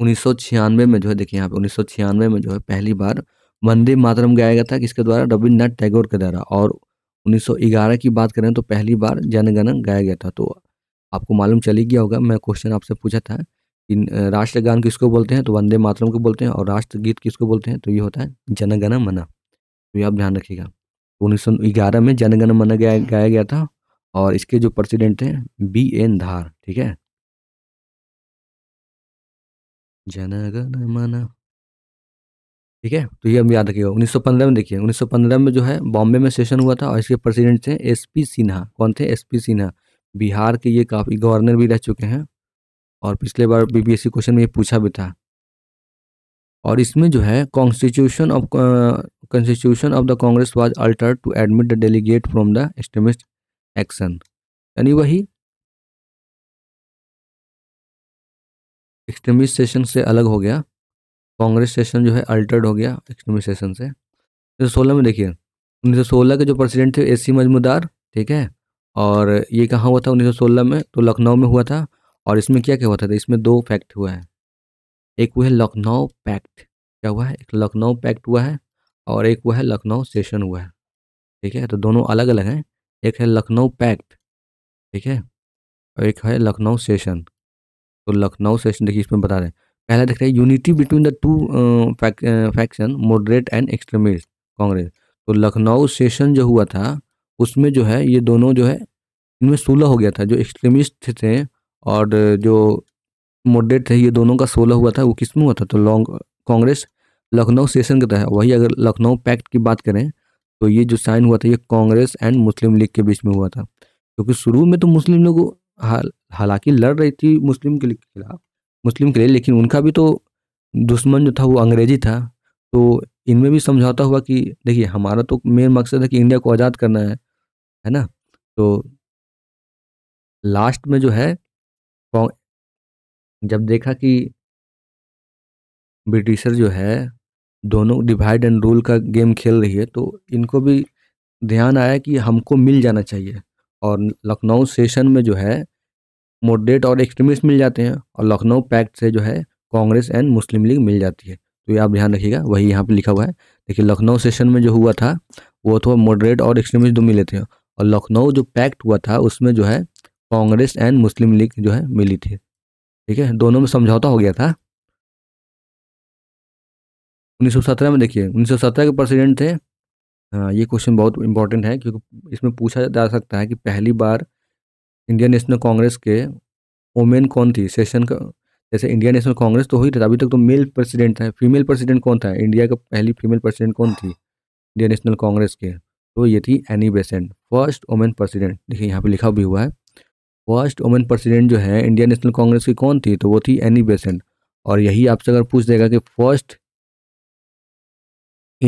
Speaker 1: उन्नीस में जो है देखिए यहाँ पे उन्नीस में जो है पहली बार वंदे मातरम गाया गया था किसके द्वारा रविन्द्रनाथ टैगोर के द्वारा और 1911 की बात करें तो पहली बार जनगण गाया गया था तो आपको मालूम चली गया होगा मैं क्वेश्चन आपसे पूछा था कि राष्ट्रगान किसको बोलते हैं तो वंदे मातरम को बोलते हैं और राष्ट्रगीत किसको बोलते हैं तो ये होता है जनगण मना तो ये आप ध्यान रखिएगा उन्नीस सौ ग्यारह में जनगण मन गया गाया गया था और इसके जो प्रेसिडेंट थे बी
Speaker 2: एन धार ठीक है जनगण मन ठीक है तो ये हम याद रखिएगा 1915 में देखिए 1915 में जो है
Speaker 1: बॉम्बे में सेशन हुआ था और इसके प्रेसिडेंट थे एस पी सिन्हा कौन थे एस पी सिन्हा बिहार के ये काफ़ी गवर्नर भी रह चुके हैं और पिछले बार बीबीएससी क्वेश्चन में ये पूछा भी था और इसमें जो है constitution of constitution of the Congress was alter to admit the delegate from the extremist action यानी वही
Speaker 2: एक्सट्रीमिस्ट सेशन से अलग हो गया कांग्रेस सेशन जो है अल्टर्ड हो गया एक्सट्रीमिस्ट सेशन से उन्नीस तो सौ सोलह में देखिए उन्नीस
Speaker 1: सौ सोलह के जो प्रेसिडेंट थे सी मजमूदार ठीक है और ये कहाँ हुआ था उन्नीस सौ सोलह में तो लखनऊ में हुआ था और इसमें क्या क्या हुआ था तो इसमें दो फैक्ट हुआ है एक वो है लखनऊ पैक्ट क्या हुआ है एक लखनऊ पैक्ट हुआ है और एक वो है लखनऊ सेशन हुआ है ठीक है तो दोनों अलग अलग हैं एक है लखनऊ पैक्ट ठीक है और एक है लखनऊ सेशन तो लखनऊ सेशन देखिए इसमें बता रहे हैं पहला देख रहे हैं unity between the two faction moderate and extremist Congress तो लखनऊ सेशन जो हुआ था उसमें जो है ये दोनों जो है इनमें सोलह हो गया था जो एक्सट्रीमिस्ट थे और जो मॉडरेट है ये दोनों का सोलह हुआ था वो किस में हुआ था तो लॉन्ग कांग्रेस लखनऊ सेशन का था वही अगर लखनऊ पैक्ट की बात करें तो ये जो साइन हुआ था ये कांग्रेस एंड मुस्लिम लीग के बीच में हुआ था क्योंकि शुरू में तो मुस्लिम लोग हाल हालांकि लड़ रही थी मुस्लिम के खिलाफ मुस्लिम के लिए लेकिन उनका भी तो दुश्मन जो था वो अंग्रेजी था तो इनमें भी समझौता हुआ कि देखिए हमारा तो मेन मकसद
Speaker 2: है कि इंडिया को आज़ाद करना है है ना तो लास्ट में जो है जब देखा कि
Speaker 1: ब्रिटिशर जो है दोनों डिवाइड एंड रूल का गेम खेल रही है तो इनको भी ध्यान आया कि हमको मिल जाना चाहिए और लखनऊ सेशन में जो है मोडेट और एक्सट्रीमिस्ट मिल जाते हैं और लखनऊ पैक्ट से जो है कांग्रेस एंड मुस्लिम लीग मिल जाती है तो ये आप ध्यान रखिएगा वही यहाँ पे लिखा हुआ है देखिए लखनऊ सेशन में जो हुआ था वो तो मोडरेट और एक्सट्रीमिस्ट दो मिले थे और लखनऊ जो पैक्ट हुआ था उसमें जो है कांग्रेस एंड मुस्लिम लीग जो है मिली थी ठीक है दोनों में समझौता हो गया था 1917 में देखिए 1917 के प्रेसिडेंट थे हाँ ये क्वेश्चन बहुत इंपॉर्टेंट है क्योंकि इसमें पूछा जा सकता है कि पहली बार इंडियन नेशनल कांग्रेस के वोमेन कौन थी सेशन का जैसे इंडियन नेशनल कांग्रेस तो हुई थी अभी तक तो मेल प्रेसिडेंट था फीमेल प्रेसिडेंट कौन था इंडिया का पहली फीमेल प्रेसिडेंट कौन थी इंडिया नेशनल कांग्रेस के तो ये थी Annie Besant first women president देखिए यहाँ पे लिखा भी हुआ है फर्स्ट वुमेन प्रेसिडेंट जो है इंडियन नेशनल कांग्रेस की कौन थी तो वो थी एनी बेसेंट और यही आपसे अगर पूछ देगा कि फर्स्ट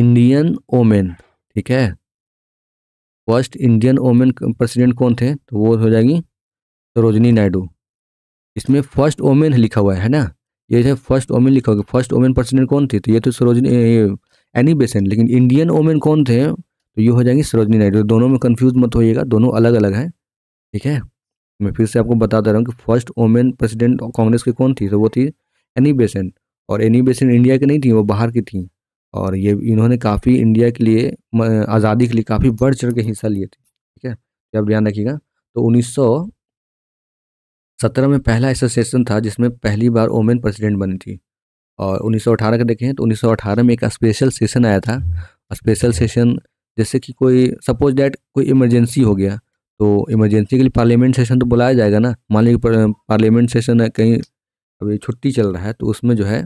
Speaker 1: इंडियन ओमेन ठीक है फर्स्ट इंडियन वोमेन प्रेसिडेंट कौन थे तो वो हो जाएगी सरोजनी नायडू इसमें फर्स्ट ओमेन लिखा हुआ है ना ये है फर्स्ट ओमेन लिखा हुआ फर्स्ट ओमेन प्रेसिडेंट कौन थी तो ये तो सरोजनी एनी बेसेंट लेकिन इंडियन ओमेन कौन थे तो ये हो जाएंगी सरोजनी नायडू दोनों में कन्फ्यूज मत होइएगा दोनों अलग अलग हैं
Speaker 2: ठीक है
Speaker 1: मैं फिर से आपको बता दे रहा हूँ कि फर्स्ट वोमेन प्रेसिडेंट कांग्रेस की कौन थी तो वो थी एनी बेसेंट और एनी बेसेंट इंडिया की नहीं थी वो बाहर की थी और ये इन्होंने काफ़ी इंडिया के लिए आज़ादी के लिए काफ़ी बढ़ चढ़ के हिस्सा लिए थे ठीक है जब तो ध्यान रखिएगा तो उन्नीस सत्रह में पहला ऐसा सेशन था जिसमें पहली बार ओमेन प्रेसिडेंट बनी थी और 1918 का देखें तो 1918 में एक स्पेशल सेशन आया था स्पेशल सेशन जैसे कि कोई सपोज डैट कोई इमरजेंसी हो गया तो इमरजेंसी के लिए पार्लियामेंट सेशन तो बुलाया जाएगा ना मान लीजिए पार्लियामेंट सेशन है कहीं अभी छुट्टी चल रहा है तो उसमें जो है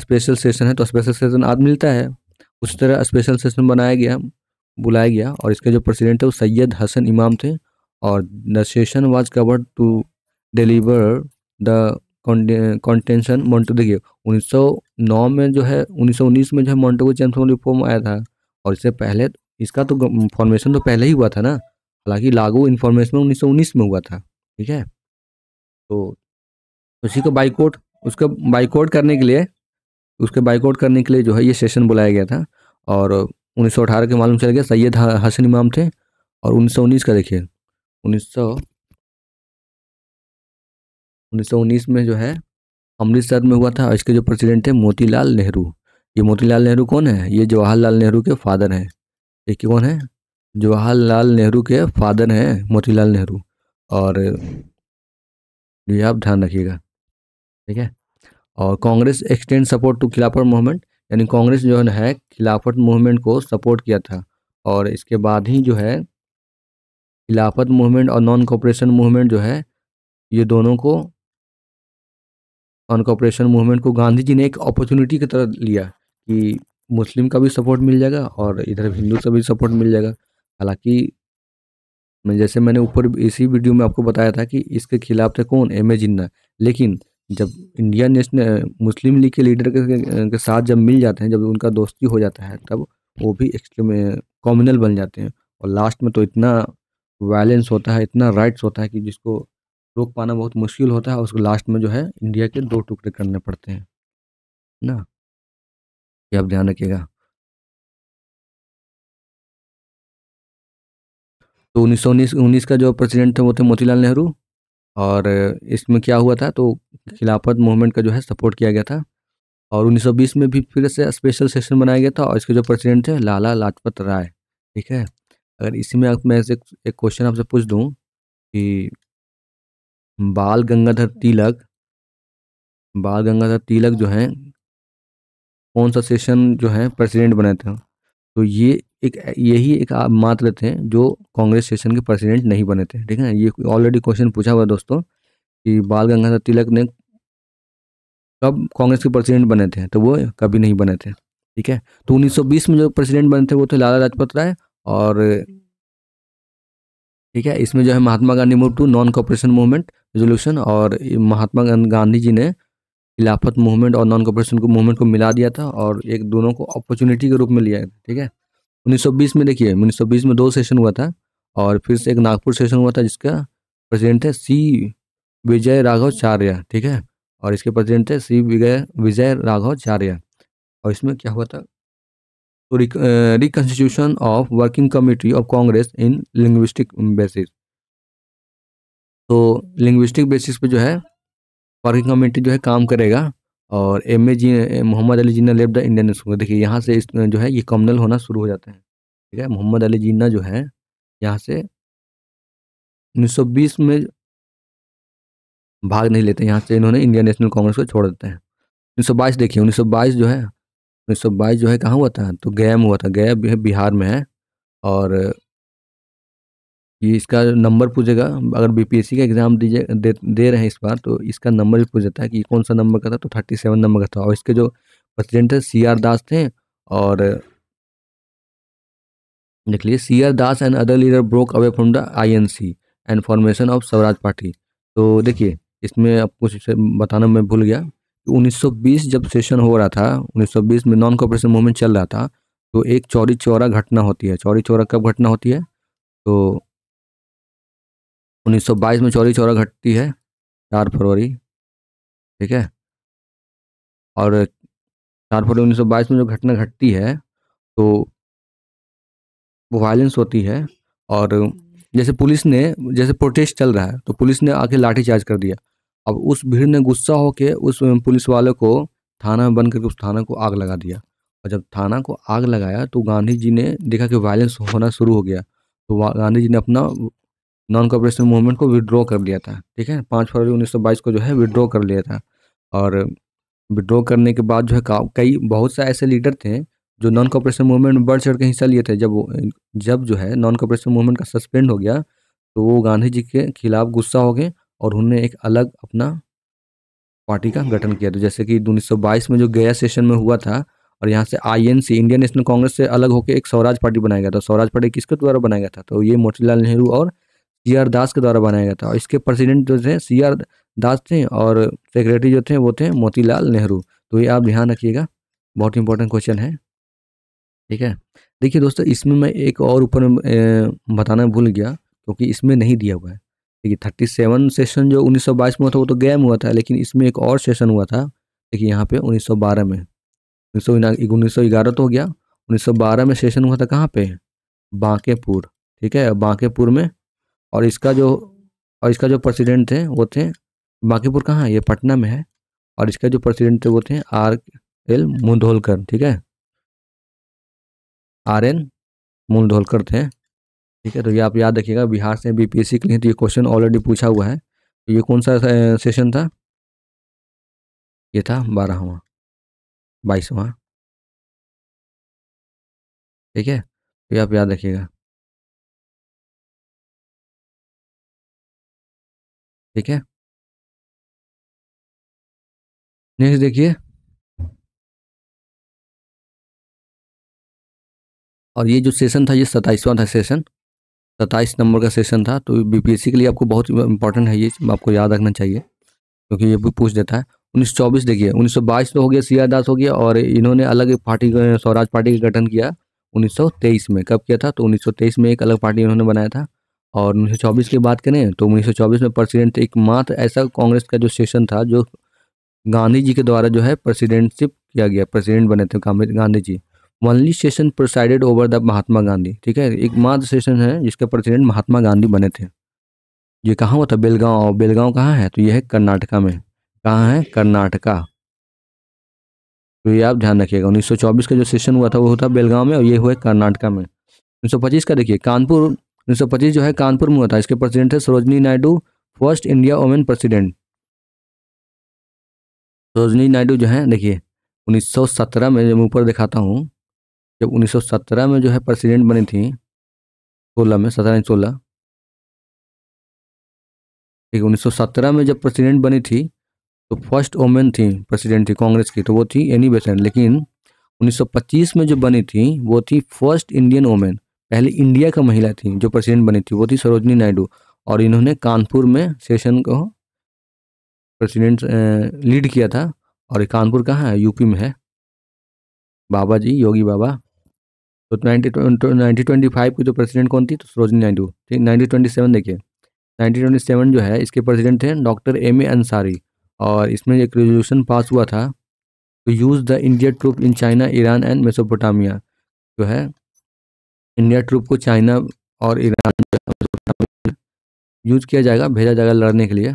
Speaker 1: स्पेशल सेशन है तो स्पेशल सेशन आज मिलता है उस तरह स्पेशल सेशन बनाया गया बुलाया गया और इसके जो प्रेसिडेंट थे वो सैयद हसन इमाम थे और the session was covered to deliver the contention Minto देखिए 1909 में जो है 1919 में जो है मॉन्टो को चैम्पियन रिफॉर्म आया था और इससे पहले इसका तो फॉर्मेशन तो पहले ही हुआ था ना हालांकि लागू इन्फॉर्मेशन उन्नीस सौ उन्नीस में हुआ था ठीक है तो उसी को बाइकआउट उसका बाइकआउट करने के लिए उसके बाइकआउट करने के लिए जो है ये सेशन बुलाया गया था और उन्नीस सौ अठारह के मालूम चल गया सैयद हसन इमाम थे और उन्नीस सौ उन्नीस का देखिए उन्नीस सौ उन्नीस सौ उन्नीस में जो है अमृतसर में हुआ था इसके जो प्रेसिडेंट थे मोतीलाल नेहरू ये मोतीलाल नेहरू कौन है ये जवाहरलाल नेहरू के फादर हैं ये कौन है जवाहरलाल नेहरू के फादर हैं मोतीलाल नेहरू और ये आप ध्यान रखिएगा
Speaker 2: ठीक है
Speaker 1: और Congress extend support to Khilafat movement यानी कांग्रेस जो है खिलाफत मूवमेंट को सपोर्ट किया था और इसके बाद ही जो है खिलाफत मूवमेंट और नॉन कॉपरेशन मूवमेंट जो है ये दोनों को नॉन कॉपरेशन मूवमेंट को गांधी जी ने एक अपॉर्चुनिटी की तरह लिया कि मुस्लिम का भी सपोर्ट मिल जाएगा और इधर हिंदू का भी सपोर्ट मिल जाएगा हालाँकि मैं जैसे मैंने ऊपर इसी वीडियो में आपको बताया था कि इसके खिलाफ थे कौन एम ए जिन्ना लेकिन जब इंडियन नेशनल मुस्लिम लीग के लीडर के, के साथ जब मिल जाते हैं जब उनका दोस्ती हो जाता है तब वो भी एक्सट्रीम कॉमिनल बन जाते हैं और लास्ट में तो इतना वायलेंस होता है इतना राइट्स होता है कि जिसको
Speaker 2: रोक पाना बहुत मुश्किल होता है उसको लास्ट में जो है इंडिया के दो टुकड़े करने पड़ते हैं ना ये आप ध्यान रखिएगा तो उन्नीस सौ उन्नीस उन्नीस का जो प्रेसिडेंट थे वो थे मोतीलाल नेहरू
Speaker 1: और इसमें क्या हुआ था तो खिलाफत मूवमेंट का जो है सपोर्ट किया गया था और 1920 में भी फिर से स्पेशल सेशन बनाया गया था और इसके जो प्रेसिडेंट थे लाला लाजपत राय ठीक है अगर इसी में मैं एक, एक क्वेश्चन आपसे पूछ दूं कि बाल गंगाधर तिलक बाल गंगाधर तिलक जो हैं कौन सा सेशन जो है प्रेसिडेंट बने थे तो ये एक यही एक मात्र थे जो कांग्रेस सेशन के प्रेसिडेंट नहीं बने थे ठीक है ये ऑलरेडी क्वेश्चन पूछा हुआ दोस्तों कि बाल गंगाधर तिलक ने कब कांग्रेस के प्रेसिडेंट बने थे तो वो कभी नहीं बने थे ठीक है तो 1920 में जो प्रेसिडेंट बने थे वो थे लाला लाजपत राय और ठीक है इसमें जो है Mahatma Gandhi move to non cooperation movement resolution और महात्मा गांधी जी ने खिलाफत मूवमेंट और नॉन कॉपरेशन को मूवमेंट को मिला दिया था और एक दोनों को अपॉर्चुनिटी के रूप में लिया था ठीक है 1920 में देखिए 1920 में दो सेशन हुआ था और फिर से एक नागपुर सेशन हुआ था जिसका प्रेसिडेंट थे सी विजय राघव चार्य ठीक है और इसके प्रेसिडेंट थे सी विजय विजय राघव चार्य और इसमें क्या हुआ था तो reconstitution of working committee of Congress in linguistic basis तो लिंग्विस्टिक बेसिस पे जो है वर्किंग कमेटी जो है काम करेगा और M A G Mohammad Ali Jinnah left the Indian Congress देखिए यहाँ से इस जो है ये कम्युनल होना शुरू हो जाते हैं ठीक है मोहम्मद अली जिन्ना जो है यहाँ से 1920 में भाग नहीं लेते यहाँ से इन्होंने इंडियन नेशनल कांग्रेस को छोड़ देते हैं 1922 देखिए 1922 जो है 1922 जो है कहाँ हुआ था तो गैम हुआ था गया है बिहार में है और ये इसका नंबर पूछेगा अगर बीपीएससी का एग्ज़ाम दीजिए दे, दे रहे हैं इस बार तो इसका नंबर भी पूछ जाता है कि कौन सा नंबर का था तो थर्टी सेवन नंबर का था और इसके जो प्रेसिडेंट है सी आर दास थे और देख लीजिए C R Das and other leader broke away from the I N C and formation of Swaraj party तो देखिए इसमें आपको बताना मैं भूल गया उन्नीस जब सेशन हो रहा था उन्नीस में नॉन कॉपरेशन मूवमेंट चल रहा था तो एक चौरी चौरा घटना होती है चौरी
Speaker 2: चौरा कब घटना होती है तो 1922 में चौरी चौरा घटती है चार फरवरी ठीक है और चार फरवरी 1922 में जो घटना घटती है तो
Speaker 1: वो वायलेंस होती है और हम्म। जैसे पुलिस ने जैसे प्रोटेस्ट चल रहा है तो पुलिस ने आके लाठी चार्ज कर दिया अब उस भीड़ ने गुस्सा होकर उस पुलिस वाले को थाना में बंद करके उस थाना को आग लगा दिया और जब थाना को आग लगाया तो गांधी जी ने देखा कि वायलेंस होना शुरू हो गया तो गांधी जी ने अपना नॉन कॉपरेशन मूवमेंट को विड्रॉ कर लिया था ठीक है पाँच फरवरी 1922 को जो है विड्रॉ कर लिया था और विड्रॉ करने के बाद जो है कई बहुत से ऐसे लीडर थे जो नॉन कॉपरेशन मूवमेंट में बढ़ चढ़ के हिस्सा लिए थे जब जब जो है नॉन कॉपरेशन मूवमेंट का सस्पेंड हो गया तो वो गांधी जी के खिलाफ गुस्सा हो गए और उन्होंने एक अलग अपना पार्टी का गठन किया था जैसे कि बाईस में जो गया सेशन में हुआ था और यहाँ से आईएनसी इंडियन नेशनल कांग्रेस से अलग होकर एक स्वराज पार्टी बनाया गया था स्वराज पार्टी किसके द्वारा बनाया गया था तो ये मोतीलाल नेहरू और सी आर दास के द्वारा बनाया गया था और इसके प्रेसिडेंट जो थे सी आर दास थे और सेक्रेटरी जो थे वो थे मोतीलाल नेहरू तो ये आप ध्यान रखिएगा बहुत इंपॉर्टेंट क्वेश्चन है ठीक है देखिए दोस्तों इसमें मैं एक और ऊपर बताना भूल गया क्योंकि तो इसमें नहीं दिया हुआ है देखिए थर्टी सेवन सेशन जो उन्नीस सौ बाईस में हुआ था वो तो गैम हुआ था लेकिन इसमें एक और सेशन हुआ था देखिए यहाँ पे उन्नीस सौ बारह में उन्नीस सौ उन्नीस सौ ग्यारह तो हो गया उन्नीस सौ बारह में सेशन हुआ था कहाँ पे बांकेपुर ठीक है बांकेपुर में और इसका जो और इसका जो प्रेसिडेंट थे वो थे बांकीपुर कहाँ ये पटना में है और इसका जो प्रेसिडेंट थे वो थे आर एल मुंधोलकर ठीक है आर एन मुंधोलकर थे ठीक है तो ये आप याद रखिएगा बिहार से बीपीएससी के लिए तो ये क्वेश्चन ऑलरेडी पूछा हुआ है तो
Speaker 2: ये कौन सा सेशन था ये था बारहवा बाईसवा ठीक है तो ये आप याद रखिएगा ठीक है नेक्स्ट देखिए और ये जो सेशन था ये
Speaker 1: सताइसवां था सेशन सत्ताईस नंबर का सेशन था तो बीपीएससी के लिए आपको बहुत इंपॉर्टेंट है ये आपको याद रखना चाहिए क्योंकि ये भी पूछ देता है उन्नीस चौबीस देखिए उन्नीस सौ बाईस तो हो गया सिया दास हो गया और इन्होंने अलग पार्टी स्वराज पार्टी का गठन किया उन्नीस सौ तेईस में कब किया था तो उन्नीस सौ तेईस में एक अलग पार्टी इन्होंने बनाया था और 1924 की बात करें तो 1924 में प्रेसिडेंट एकमात्र ऐसा कांग्रेस का जो सेशन था जो गांधी जी के द्वारा जो है प्रेसिडेंटशिप किया गया प्रेसिडेंट बने थे Gandhi ji only session presided over the Mahatma Gandhi ठीक है एकमात्र सेशन है जिसके प्रेसिडेंट महात्मा गांधी बने थे ये कहाँ हुआ था बेलगांव और बेलगांव कहाँ है तो ये है कर्नाटका में कहाँ है कर्नाटका तो ये आप ध्यान रखिएगा 1924 का जो सेशन हुआ था वो था बेलगांव में और ये हुआ कर्नाटका में 1925 का देखिए कानपुर उन्नीस जो है कानपुर में हुआ था इसके प्रेसिडेंट थे Sarojini Naidu first India women president Sarojini Naidu जो है देखिए 1917 में जब ऊपर दिखाता हूँ जब 1917 में जो है प्रेसिडेंट बनी थी सोलह में सत्रह सोलह ठीक है सत्रह में जब प्रेसिडेंट बनी थी तो फर्स्ट वोमेन थी प्रेसिडेंट थी कांग्रेस की तो वो थी एनी बेसेंट लेकिन 1925 में जो बनी थी वो थी फर्स्ट इंडियन वोमेन पहले इंडिया का महिला थी जो प्रेसिडेंट बनी थी वो थी सरोजनी नायडू और इन्होंने कानपुर में सेशन को प्रेसिडेंट लीड किया था और कानपुर कहाँ है यूपी में है बाबा जी योगी बाबा तो नाइनटीन ट्वेंटी फाइव की जो प्रेसिडेंट कौन थी तो सरोजनी नायडू ठीक नाइनटीन ट्वेंटी सेवन देखिए नाइनटीन ट्वेंटी सेवन जो है इसके प्रेसिडेंट थे डॉक्टर एम ए अंसारी और इसमें एक रेजोल्यूशन पास हुआ था to use the India troop in China Iran and Mesopotamia जो है इंडिया ट्रूप
Speaker 2: को चाइना और ईरान यूज किया जाएगा भेजा जाएगा लड़ने के लिए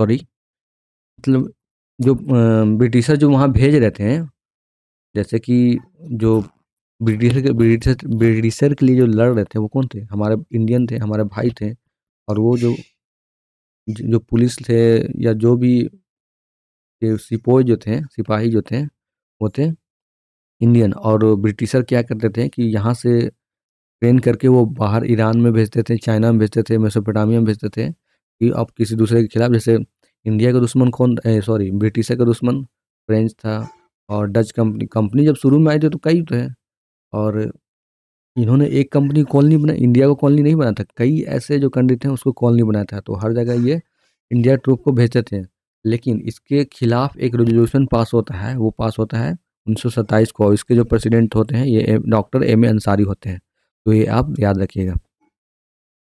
Speaker 2: सॉरी मतलब जो ब्रिटिशर जो वहाँ भेज रहे थे जैसे कि जो
Speaker 1: ब्रिटिशर के ब्रिटिशर ब्रिटिशर के लिए जो लड़ रहे थे वो कौन थे हमारे इंडियन थे हमारे भाई थे और वो जो जो पुलिस थे या जो भी सिपोही जो थे सिपाही जो थे वो थे इंडियन और ब्रिटिशर क्या करते थे कि यहाँ से ट्रेन करके वो बाहर ईरान में भेजते थे चाइना में भेजते थे मेसोपोटामिया में भेजते थे कि अब किसी दूसरे के खिलाफ जैसे इंडिया का दुश्मन कौन सॉरी ब्रिटिशर का दुश्मन फ्रेंच था और डच कंपनी कंपनी जब शुरू में आई थी तो कई तो और इन्होंने एक कंपनी कॉलोनी बना इंडिया को कॉलोनी नहीं बनाया था कई ऐसे जो कंट्री थे उसको कॉलोनी बनाया था तो हर जगह ये इंडिया ट्रूप को भेजते थे लेकिन इसके खिलाफ एक रेजोल्यूशन पास होता है वो पास होता है उन्नीस को इसके जो प्रेसिडेंट होते हैं ये डॉक्टर एम ए अंसारी होते हैं तो ये आप याद रखिएगा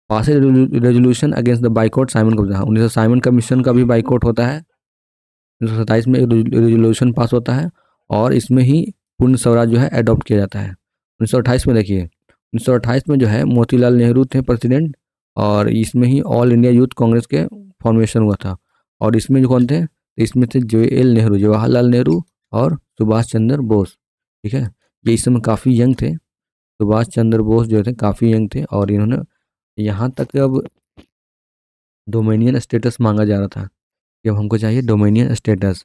Speaker 1: pass resolution against the boycott Simon commission हाँ, उन्नीस साइमन कमीशन का भी बाइकआउट होता है उन्नीस में एक रेजोल्यूशन पास होता है और इसमें ही पूर्ण स्वराज जो है अडॉप्ट किया जाता है उन्नीस में देखिए उन्नीस में जो है मोतीलाल नेहरू थे प्रेसिडेंट और इसमें ही ऑल इंडिया यूथ कांग्रेस के फॉर्मेशन हुआ था और इसमें जो कौन थे तो इसमें थे जे एल नेहरू जवाहरलाल नेहरू और सुभाष चंद्र बोस ठीक है ये इस समय काफ़ी यंग थे सुभाष चंद्र बोस जो थे काफ़ी यंग थे और इन्होंने यहाँ तक अब डोमिनियन स्टेटस मांगा जा रहा था कि अब हमको चाहिए डोमिनियन स्टेटस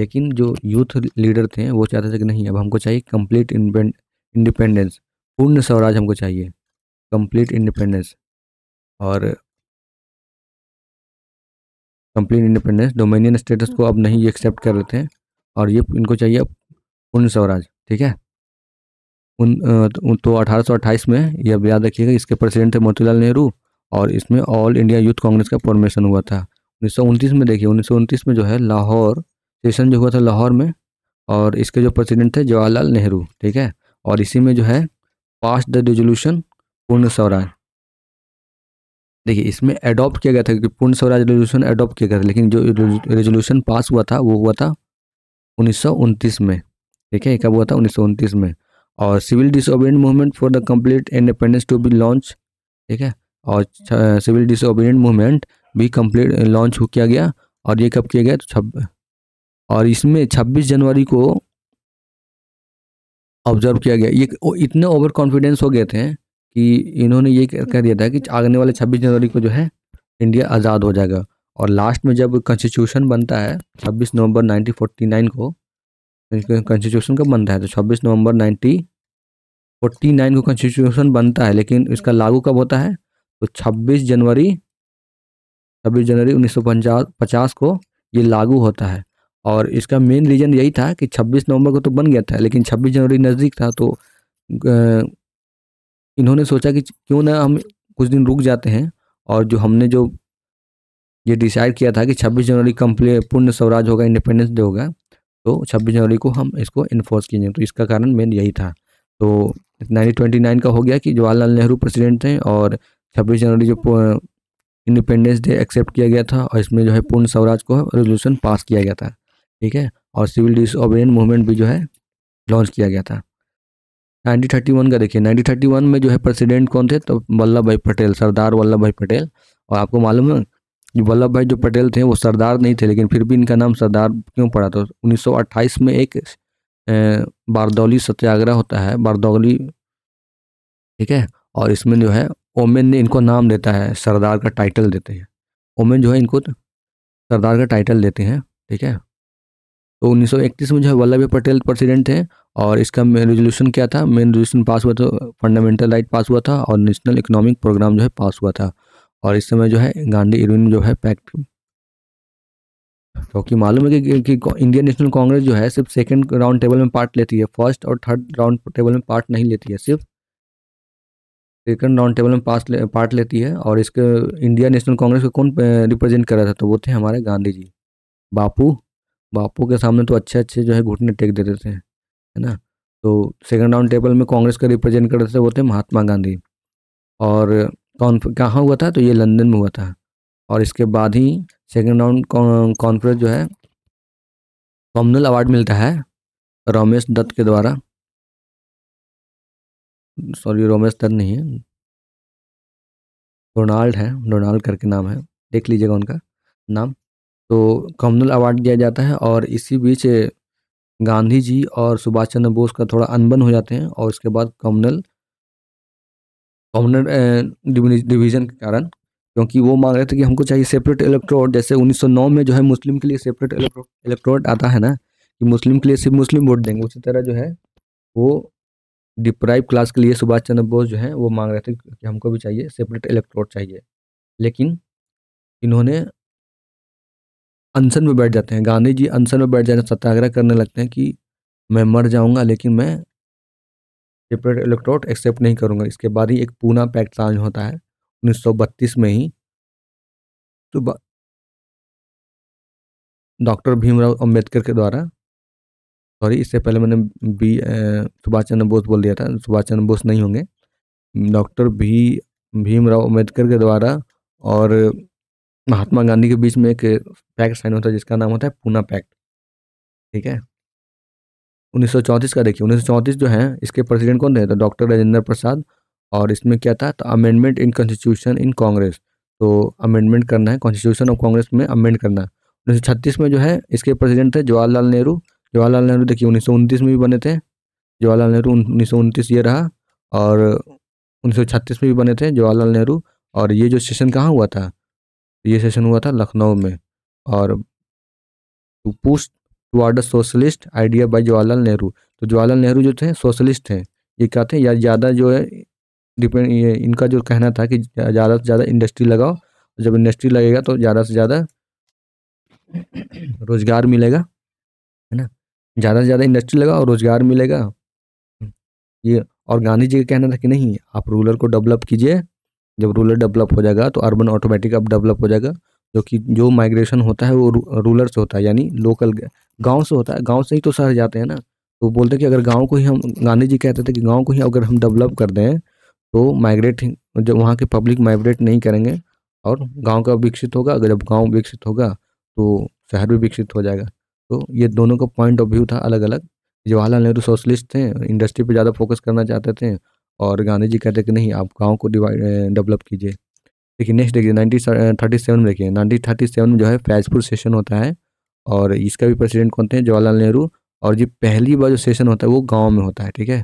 Speaker 1: लेकिन जो यूथ लीडर थे वो चाहते थे कि नहीं अब हमको चाहिए कंप्लीट इंडिपेंडेंस पूर्ण स्वराज हमको चाहिए कंप्लीट इंडिपेंडेंस और कंप्लीट इंडिपेंडेंस डोमिनियन स्टेटस को अब नहीं एक्सेप्ट कर रहे थे और ये इनको चाहिए पूर्ण स्वराज ठीक है उन तो, तो अठारह में ये अब याद रखिएगा इसके प्रेसिडेंट थे मोतीलाल नेहरू और इसमें ऑल इंडिया यूथ कांग्रेस का फॉर्मेशन हुआ था उन्नीस में देखिए उन्नीस में जो है लाहौर सेशन जो हुआ था लाहौर में और इसके जो प्रेसिडेंट थे जवाहरलाल नेहरू ठीक है और इसी में जो है पास द रेजोल्यूशन पूर्ण स्वराज देखिए इसमें एडॉप्ट किया गया था क्योंकि पूर्ण स्वराज रेजोल्यूशन एडॉप्ट किया गया था लेकिन जो रेजोल्यूशन पास हुआ था वो हुआ था उन्नीस में ठीक है कब हुआ था उन्नीस में और civil disobedient movement for the complete independence to be launch ठीक है और सिविल डिसोबीडियंट मूवमेंट भी कंप्लीट लॉन्च किया गया और ये कब किया गया तो छब और इसमें 26 जनवरी को ऑब्जर्व किया गया ये इतने ओवर कॉन्फिडेंस हो गए थे कि इन्होंने ये कह दिया था कि आगने वाले 26 जनवरी को जो है इंडिया आज़ाद हो जाएगा और लास्ट में जब कॉन्स्टिट्यूशन बनता है 26 नवंबर 1949 को कॉन्स्टिट्यूशन कब बनता है तो 26 नवंबर 1949 को कॉन्स्टिट्यूशन बनता है लेकिन इसका लागू कब होता है तो 26 जनवरी 26 जनवरी 1950 को ये लागू होता है और इसका मेन रीज़न यही था कि 26 नवंबर को तो बन गया था लेकिन 26 जनवरी नज़दीक था तो इन्होंने सोचा कि क्यों ना हम कुछ दिन रुक जाते हैं और जो हमने जो ये डिसाइड किया था कि 26 जनवरी कम्प्ली पूर्ण स्वराज होगा इंडिपेंडेंस डे होगा तो 26 जनवरी को हम इसको इन्फोर्स किए तो इसका कारण मेन यही था तो 1929 का हो गया कि जवाहरलाल नेहरू प्रेसिडेंट थे और 26 जनवरी जो इंडिपेंडेंस डे एक्सेप्ट किया गया था और इसमें जो है पूर्ण स्वराज को रेजोल्यूशन पास किया गया था ठीक है और सिविल डिस मूवमेंट भी जो है लॉन्च किया गया था 1931 का देखिए 1931 में जो है प्रेसिडेंट कौन थे तो वल्लभ भाई पटेल सरदार वल्लभ भाई पटेल और आपको मालूम है जो वल्लभ भाई जो पटेल थे वो सरदार नहीं थे लेकिन फिर भी इनका नाम सरदार क्यों पड़ा था तो उन्नीस में एक बारदौली सत्याग्रह होता है बारदौली ठीक है और इसमें जो है ओमेन ने इनको नाम देता है सरदार का टाइटल देते हैं ओमेन जो है इनको सरदार का टाइटल देते हैं ठीक है तो 1931 में जो है वल्लभ भाई पटेल प्रेसिडेंट थे और इसका मेन रेजोल्यूशन क्या था मेन रेजोल्यूशन पास हुआ था फंडामेंटल राइट पास हुआ था और नेशनल इकोनॉमिक प्रोग्राम जो है पास हुआ था और इस समय जो है गांधी इरविन जो है पैक्ट क्योंकि तो मालूम है कि, कि, इंडियन नेशनल कांग्रेस जो है सिर्फ सेकंड राउंड टेबल में पार्ट लेती है फर्स्ट और थर्ड राउंड टेबल में पार्ट नहीं लेती है सिर्फ सेकंड राउंड टेबल में पास ले, पार्ट लेती है और इसके इंडिया नेशनल कांग्रेस को कौन रिप्रेजेंट कर रहा था तो वो थे हमारे गांधी जी बापू बापू के सामने तो अच्छे अच्छे जो है घुटने टेक देते थे है ना तो सेकंड राउंड टेबल में कांग्रेस का रिप्रेजेंट कर रहे थे वो थे महात्मा गांधी और कहाँ हुआ था तो ये लंदन में हुआ था और इसके बाद ही सेकेंड राउंड कॉन्फ्रेंस जो है
Speaker 2: कॉमनल अवार्ड मिलता है रोमेश दत्त के द्वारा सॉरी रोमेश दत्त नहीं है डोनाल्ड है डोनाल्ड
Speaker 1: करके नाम है देख लीजिएगा उनका नाम तो कॉमनल अवार्ड दिया जाता है और इसी बीच गांधी जी और सुभाष चंद्र बोस का थोड़ा अनबन हो जाते हैं और उसके बाद कॉमनल कॉमनर डिवीजन के कारण क्योंकि वो मांग रहे थे कि हमको चाहिए सेपरेट इलेक्ट्रोड जैसे 1909 में जो है मुस्लिम के लिए सेपरेट इलेक्ट्रोड आता है ना कि मुस्लिम के लिए सिर्फ मुस्लिम वोट देंगे उसी तरह जो है वो डिप्राइव क्लास के लिए सुभाष चंद्र बोस जो है वो मांग रहे थे कि हमको भी चाहिए सेपरेट इलेक्ट्रोड चाहिए लेकिन इन्होंने अनशन में बैठ जाते हैं गांधी जी अनशन में बैठ जाते हैं सत्याग्रह करने लगते हैं कि मैं मर जाऊंगा लेकिन मैं सेपरेट इलेक्ट्रोड एक्सेप्ट नहीं करूँगा इसके बाद ही एक पूना पैक्ट साझ होता है उन्नीस में ही
Speaker 2: तो डॉक्टर भीमराव अंबेडकर के द्वारा सॉरी इससे पहले मैंने बी सुभाष चंद्र बोस बोल दिया था सुभाष
Speaker 1: चंद्र बोस नहीं होंगे डॉक्टर भी भीमराव अम्बेडकर के द्वारा और महात्मा गांधी के बीच में एक पैक्ट साइन होता है जिसका नाम होता है पूना पैक्ट ठीक है 1934 का देखिए 1934 जो है इसके प्रेसिडेंट कौन थे तो डॉक्टर राजेंद्र प्रसाद और इसमें क्या था तो amendment in constitution in Congress तो अमेंडमेंट करना है कॉन्स्टिट्यूशन ऑफ कांग्रेस में अमेंड करना है उन्नीस में जो है इसके प्रेसिडेंट थे जवाहरलाल नेहरू जवाहरलाल नेहरू देखिए उन्नीस में भी बने थे जवाहरलाल नेहरू उन्नीस ये रहा और उन्नीस में भी बने थे जवाहरलाल नेहरू और ये जो सेशन कहाँ हुआ था ये सेशन हुआ था लखनऊ में और push toward the socialist idea by Jawaharlal Nehru तो जवाहरलाल नेहरू जो थे सोशलिस्ट हैं ये क्या थे या ज़्यादा जो है डिपेंड ये इनका जो कहना था कि ज़्यादा से ज़्यादा इंडस्ट्री लगाओ जब इंडस्ट्री लगेगा तो ज़्यादा से ज़्यादा रोजगार मिलेगा है ना ज़्यादा से ज़्यादा इंडस्ट्री लगाओ और रोजगार मिलेगा ये और गांधी जी का कहना था कि नहीं आप रूलर को डेवलप कीजिए जब रूलर डेवलप हो जाएगा तो अर्बन ऑटोमेटिक अब डेवलप हो जाएगा जो कि जो माइग्रेशन होता है वो रूलर से होता है यानी लोकल गांव से होता है गांव से ही तो शहर जाते हैं ना तो बोलते हैं कि अगर गांव को ही हम गांधी जी कहते थे कि गांव को ही अगर हम डेवलप कर दें तो माइग्रेट जब वहाँ के पब्लिक माइग्रेट नहीं करेंगे और गांव का विकसित होगा अगर जब गाँव विकसित होगा तो शहर भी विकसित हो जाएगा तो ये दोनों का पॉइंट ऑफ व्यू था अलग अलग जवाहरलाल नेहरू सोशलिस्ट थे इंडस्ट्री पर ज़्यादा फोकस करना चाहते थे और गांधी जी कहते कि नहीं आप गांव को डेवलप कीजिए देखिए नेक्स्ट देखिए नाइनटीन थर्टी सेवन में देखिए नाइनटीन थर्टी सेवन में जो है फैजपुर सेशन होता है और इसका भी प्रेसिडेंट कौन थे जवाहरलाल नेहरू और ये पहली बार जो सेशन होता है वो गाँव में होता है ठीक है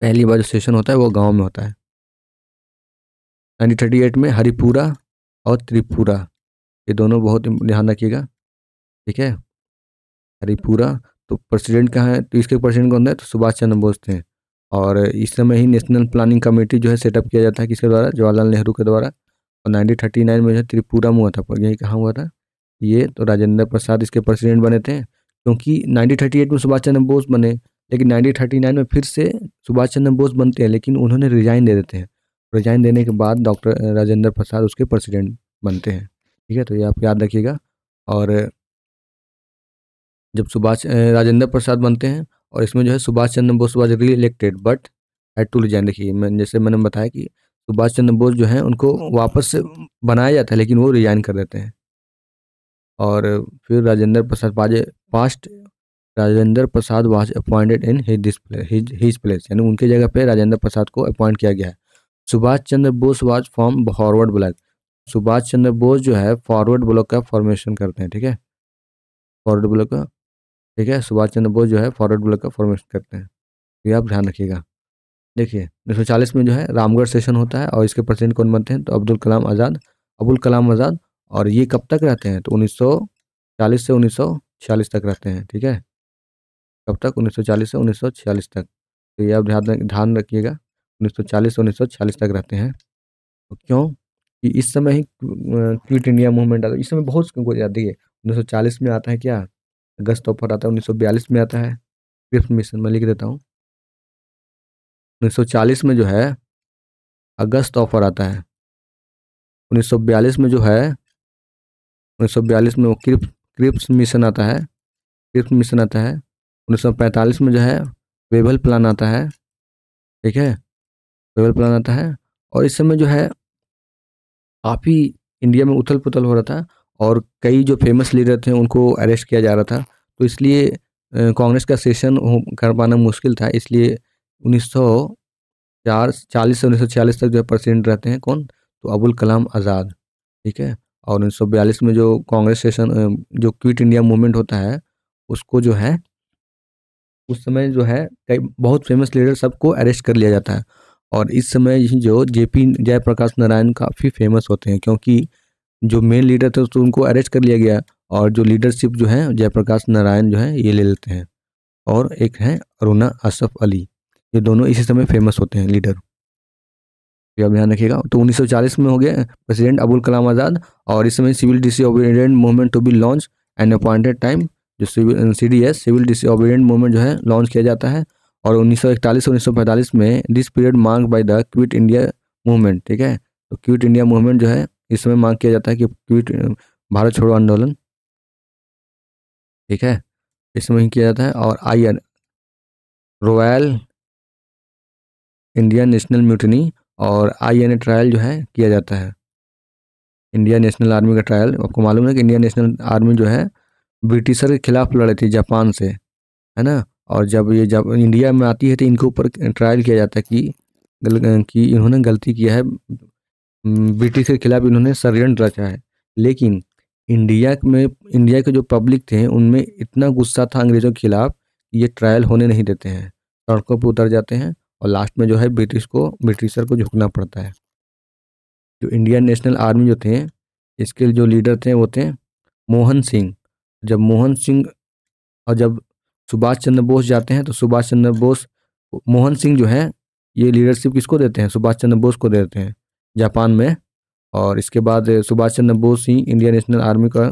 Speaker 1: पहली बार जो सेशन होता है वो गाँव में होता है नाइनटीन थर्टी एट में हरिपुरा और त्रिपुरा ये दोनों बहुत ध्यान रखिएगा ठीक है हरिपुरा तो प्रेसिडेंट कहाँ है तो इसके प्रेसिडेंट कौन है तो सुभाष चंद्र बोस थे और इस समय ही नेशनल प्लानिंग कमेटी जो है सेटअप किया जाता है किसके द्वारा जवाहरलाल नेहरू के द्वारा और नाइनटीन थर्टी नाइन में जो है त्रिपुरा में हुआ था यही कहाँ हुआ था ये तो राजेंद्र प्रसाद इसके प्रेसिडेंट बने थे क्योंकि नाइनटीन थर्टी एट में सुभाष चंद्र बोस बने लेकिन नाइनटीन थर्टी नाइन में फिर से सुभाष चंद्र बोस बनते हैं लेकिन उन्होंने रिजाइन दे देते हैं रिजाइन देने के बाद डॉक्टर राजेंद्र प्रसाद उसके प्रेसिडेंट बनते हैं ठीक है तो ये आप याद रखिएगा और जब सुभाष राजेंद्र प्रसाद बनते हैं और इसमें जो है Subhash Chandra Bose was reelected but had to resign देखिए मैं जैसे मैंने बताया कि सुभाष चंद्र बोस जो है उनको हम्म। वापस से बनाया जाता है लेकिन वो रिजाइन कर देते हैं और फिर राजेंद्र प्रसाद पाजे पास्ट Rajendra Prasad was appointed in this his place यानी उनके जगह पे राजेंद्र प्रसाद को अपॉइंट किया गया है Subhash Chandra Bose was form forward bloc Subhash Chandra Bose जो है फॉरवर्ड ब्लॉक का फॉर्मेशन करते हैं ठीक है फॉरवर्ड ब्लॉक का ठीक है सुभाष चंद्र बोस जो है फॉरवर्ड ब्लॉक का फॉर्मेशन करते हैं ये आप ध्यान रखिएगा देखिए उन्नीस में जो है रामगढ़ सेशन होता है और इसके प्रेसिडेंट कौन बनते हैं तो अब्दुल कलाम आज़ाद अबुल कलाम आज़ाद और ये कब तक रहते हैं तो 1940 से 1946 तक रहते हैं ठीक है कब तक 1940 से 1946 तक तो ये आप ध्यान ध्यान रखिएगा 1940 से 1946 तक रहते हैं तो क्यों कि इस समय ही क्विट इंडिया मूवमेंट आता है इस समय बहुत देखिए उन्नीस में आता है क्या अगस्त ऑफर आता है उन्नीस में आता है फिफ्थ मिशन मैं लिख देता हूँ चालीस में जो है अगस्त ऑफर आता है बयालीस में जो है बयालीस में वो क्रिप क्रिप्स मिशन आता है क्रिप्स मिशन आता है 1945 में जो है वेबल प्लान आता है ठीक है वेबल प्लान आता है और इस समय जो है काफ़ी इंडिया में उथल पुथल हो रहा था और कई जो फेमस लीडर थे उनको अरेस्ट किया जा रहा था तो इसलिए कांग्रेस का सेशन कर पाना मुश्किल था इसलिए उन्नीस सौ चार चालीस से उन्नीस सौ छियालीस तक जो है प्रेसिडेंट रहते हैं कौन तो अबुल कलाम आज़ाद ठीक है और उन्नीस सौ बयालीस में जो कांग्रेस सेशन जो क्विट इंडिया मूवमेंट होता है उसको जो है उस समय जो है कई बहुत फेमस लीडर सबको अरेस्ट कर लिया जाता है और इस समय जो जेपी जयप्रकाश नारायण काफ़ी फेमस होते हैं क्योंकि जो मेन लीडर थे तो उनको अरेस्ट कर लिया गया और जो लीडरशिप जो है जयप्रकाश नारायण जो है ये ले लेते हैं और एक है अरुणा असफ अली ये दोनों इसी समय फेमस होते हैं लीडर ये आप ध्यान रखिएगा तो 1940 में हो गया प्रेसिडेंट अबुल कलाम आज़ाद और इस समय civil disobedient movement to be launch and appointed time जो civil C D S civil disobedient movement जो है लॉन्च किया जाता है और 1941 सौ 1945 में this period mark by the quit India movement ठीक है तो क्विट इंडिया मूवमेंट जो है इसमें मांग किया जाता है कि क्विट भारत छोड़ो आंदोलन ठीक है इसमें समय किया जाता है और an royal Indian national mutiny और आईएनए ट्रायल जो है किया जाता है इंडिया नेशनल आर्मी का ट्रायल आपको मालूम है कि इंडिया नेशनल आर्मी जो है ब्रिटिशर के खिलाफ लड़ रही थी जापान से है ना और जब ये जब इंडिया में आती है तो इनके ऊपर ट्रायल किया जाता है कि कि इन्होंने गलती किया है हम्म, ब्रिटिश के खिलाफ इन्होंने षडयंत्र रचा है लेकिन इंडिया में इंडिया के जो पब्लिक थे उनमें इतना गुस्सा था अंग्रेज़ों के खिलाफ ये ट्रायल होने नहीं देते हैं सड़कों पर उतर जाते हैं और लास्ट में जो है ब्रिटिश को ब्रिटिशर को झुकना पड़ता है जो इंडियन नेशनल आर्मी जो थे इसके जो लीडर थे वो थे मोहन सिंह जब मोहन सिंह और जब सुभाष चंद्र बोस जाते हैं तो सुभाष चंद्र बोस मोहन सिंह जो है ये लीडरशिप किसको देते हैं सुभाष चंद्र बोस को देते हैं जापान में और इसके बाद सुभाष चंद्र बोस ही इंडियन नेशनल आर्मी का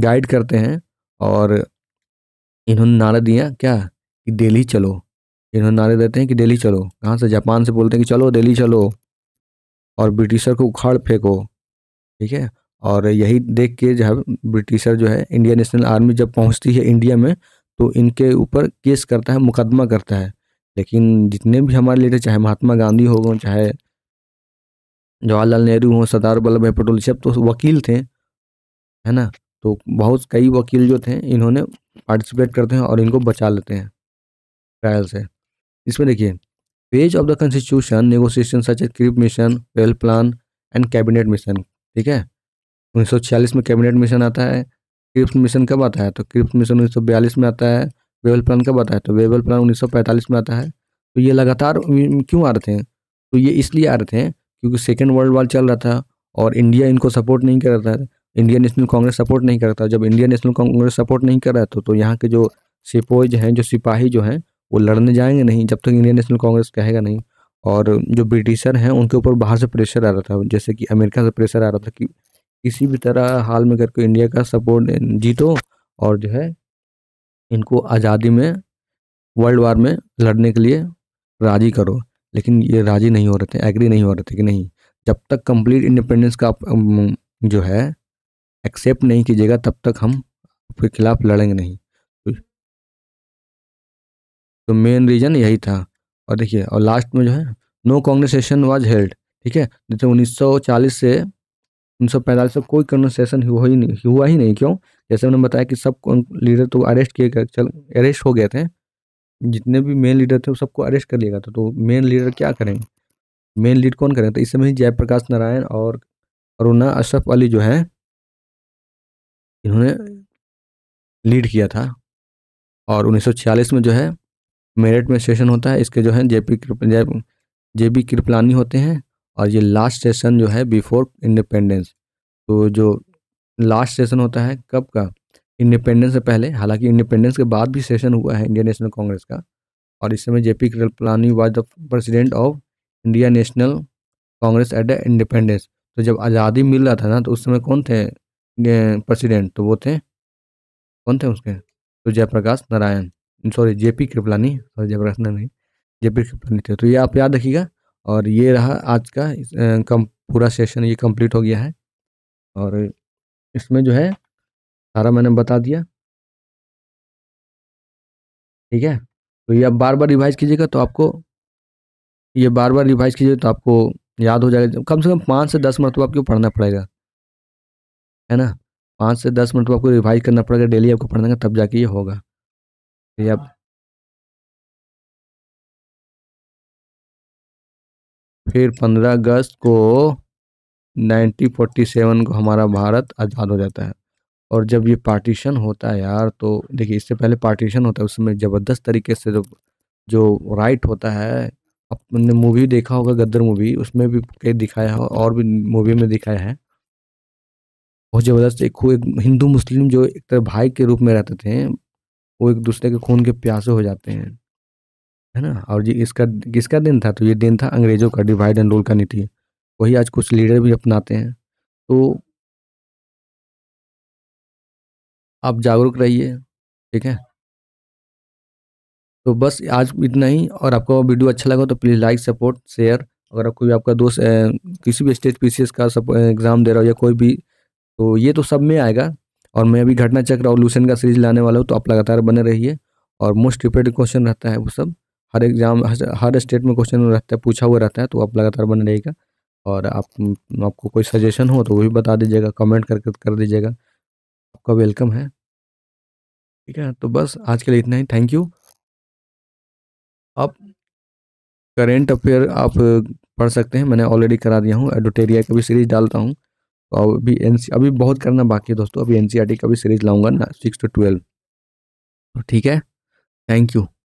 Speaker 1: गाइड करते हैं और इन्होंने नारा दिया क्या कि दिल्ली चलो इन्होंने नारे देते हैं कि दिल्ली चलो कहाँ से जापान से बोलते हैं कि चलो दिल्ली चलो और ब्रिटिशर को उखाड़ फेंको ठीक है और यही देख के जो है ब्रिटिशर जो है इंडियन नेशनल आर्मी जब पहुँचती है इंडिया में तो इनके ऊपर केस करता है मुकदमा करता है लेकिन जितने भी हमारे लीडर चाहे महात्मा गांधी हो गए चाहे जवाहरलाल नेहरू हों सरदार वल्लभ भाई पटेल सब तो वकील थे है ना तो बहुत कई वकील जो थे इन्होंने पार्टिसिपेट करते हैं और इनको बचा लेते हैं ट्रायल से इसमें देखिए page of the constitution negotiation such as Cripps mission Wavell plan and cabinet mission ठीक है 1946 में कैबिनेट मिशन आता है क्रिप्ट मिशन कब आता है तो क्रिप्ट मिशन 1942 में आता है वेबल प्लान कब आता है तो वेबल प्लान 1945 में आता है तो ये लगातार क्यों आ रहे थे तो ये इसलिए आ रहे थे क्योंकि सेकेंड वर्ल्ड वार चल रहा था और इंडिया इनको सपोर्ट नहीं कर रहा था इंडियन नेशनल कांग्रेस सपोर्ट नहीं करता जब इंडियन नेशनल कांग्रेस सपोर्ट नहीं कर रहा था तो, तो यहाँ के जो सिपोज हैं जो सिपाही जो हैं वो लड़ने जाएंगे नहीं जब तक इंडियन नेशनल कांग्रेस कहेगा नहीं और जो ब्रिटिशर हैं उनके ऊपर बाहर से प्रेशर आ रहा था जैसे कि अमेरिका से प्रेशर आ रहा था कि किसी भी तरह हाल में करके इंडिया का सपोर्ट जीतो और जो है इनको आज़ादी में वर्ल्ड वार में लड़ने के लिए राजी करो लेकिन ये राज़ी नहीं हो रहे थे एग्री नहीं हो रहे थे कि नहीं जब तक कंप्लीट इंडिपेंडेंस का जो है एक्सेप्ट नहीं कीजिएगा तब तक हम आपके खिलाफ लड़ेंगे नहीं तो मेन रीज़न यही था और देखिए और लास्ट में जो है नो कॉन्ग्रेसेशन वाज हेल्ड ठीक है जैसे 1940 से 1945 से कोई कन्वर्सेशन हुआ ही नहीं हुआ ही नहीं क्यों जैसे उन्होंने बताया कि सब लीडर तो अरेस्ट किए गए चल अरेस्ट हो गए थे जितने भी मेन लीडर थे वो सबको अरेस्ट कर लिया गया था तो मेन लीडर क्या करेंगे मेन लीड कौन करेंगे तो इस समय जयप्रकाश नारायण और अरुणा अशरफ अली जो है इन्होंने लीड किया था और 1946 में जो है मेरठ में सेशन होता है इसके जो है जेपी जय जे बी कृपलानी होते हैं और ये लास्ट सेशन जो है बिफोर इंडिपेंडेंस तो जो लास्ट सेशन होता है कब का इंडिपेंडेंस से पहले हालांकि इंडिपेंडेंस के बाद भी सेशन हुआ है इंडियन नेशनल कांग्रेस का और इस समय JP Kripalani was the president of India national Congress at the independence तो जब आज़ादी मिल रहा था ना तो उस समय कौन थे प्रेसिडेंट तो वो थे कौन थे उसके तो Jayaprakash Narayan sorry J P Kripalani sorry Jayaprakash Narayan J P Kripalani थे तो ये आप याद रखिएगा और ये रहा आज का कम पूरा सेशन ये कंप्लीट हो गया है और इसमें जो है सारा मैंने बता दिया ठीक है तो ये आप बार बार रिवाइज कीजिएगा तो आपको ये बार बार रिवाइज कीजिएगा तो आपको याद हो जाएगा कम से कम पाँच से दस मिनट
Speaker 2: तो आपको पढ़ना पड़ेगा है ना पाँच से दस मिनट तो आपको रिवाइज करना पड़ेगा डेली आपको पढ़ना तब जाके ये होगा ये आप हाँ। फिर पंद्रह अगस्त को
Speaker 1: नाइनटीन फोर्टी सेवन को हमारा भारत आज़ाद हो जाता है और जब ये पार्टीशन होता है यार तो देखिए इससे पहले पार्टीशन होता है उसमें ज़बरदस्त तरीके से जो जो राइट होता है अपने मूवी देखा होगा गद्दर मूवी उसमें भी कई दिखाया हो और भी मूवी में दिखाया है बहुत ज़बरदस्त एक खूब एक हिंदू मुस्लिम जो एक तरह भाई के रूप में रहते थे वो एक दूसरे के खून के प्यासे हो जाते हैं है ना और ये इसका किसका दिन था तो ये दिन था अंग्रेज़ों का डिवाइड एंड रूल का नीति वही आज कुछ लीडर भी
Speaker 2: अपनाते हैं तो आप जागरूक रहिए ठीक है तो बस आज इतना ही और
Speaker 1: आपको वीडियो अच्छा लगा तो प्लीज़ लाइक सपोर्ट शेयर अगर कोई आपका दोस्त किसी भी स्टेज पी का एग्ज़ाम दे रहा हो या कोई भी तो ये तो सब में आएगा और मैं अभी घटना चक्र और लूसन का सीरीज लाने वाला हूँ तो आप लगातार बने रहिए और मोस्ट रिपेड क्वेश्चन रहता है वो सब हर एग्जाम हर स्टेट में क्वेश्चन रहता है पूछा हुआ रहता है तो आप लगातार बने रहिएगा और आप आपको कोई सजेशन हो तो वो भी बता दीजिएगा कमेंट करके कर दीजिएगा आपका वेलकम है
Speaker 2: ठीक है
Speaker 1: तो बस आज के लिए इतना ही थैंक यू आप करेंट अफेयर आप पढ़ सकते हैं मैंने ऑलरेडी करा दिया हूँ एडोटेरिया का भी सीरीज डालता हूँ तो अभी एन अभी बहुत करना बाकी है दोस्तों अभी एन e का भी सीरीज लाऊंगा ना सिक्स टू ट्वेल्व तो ठीक है थैंक यू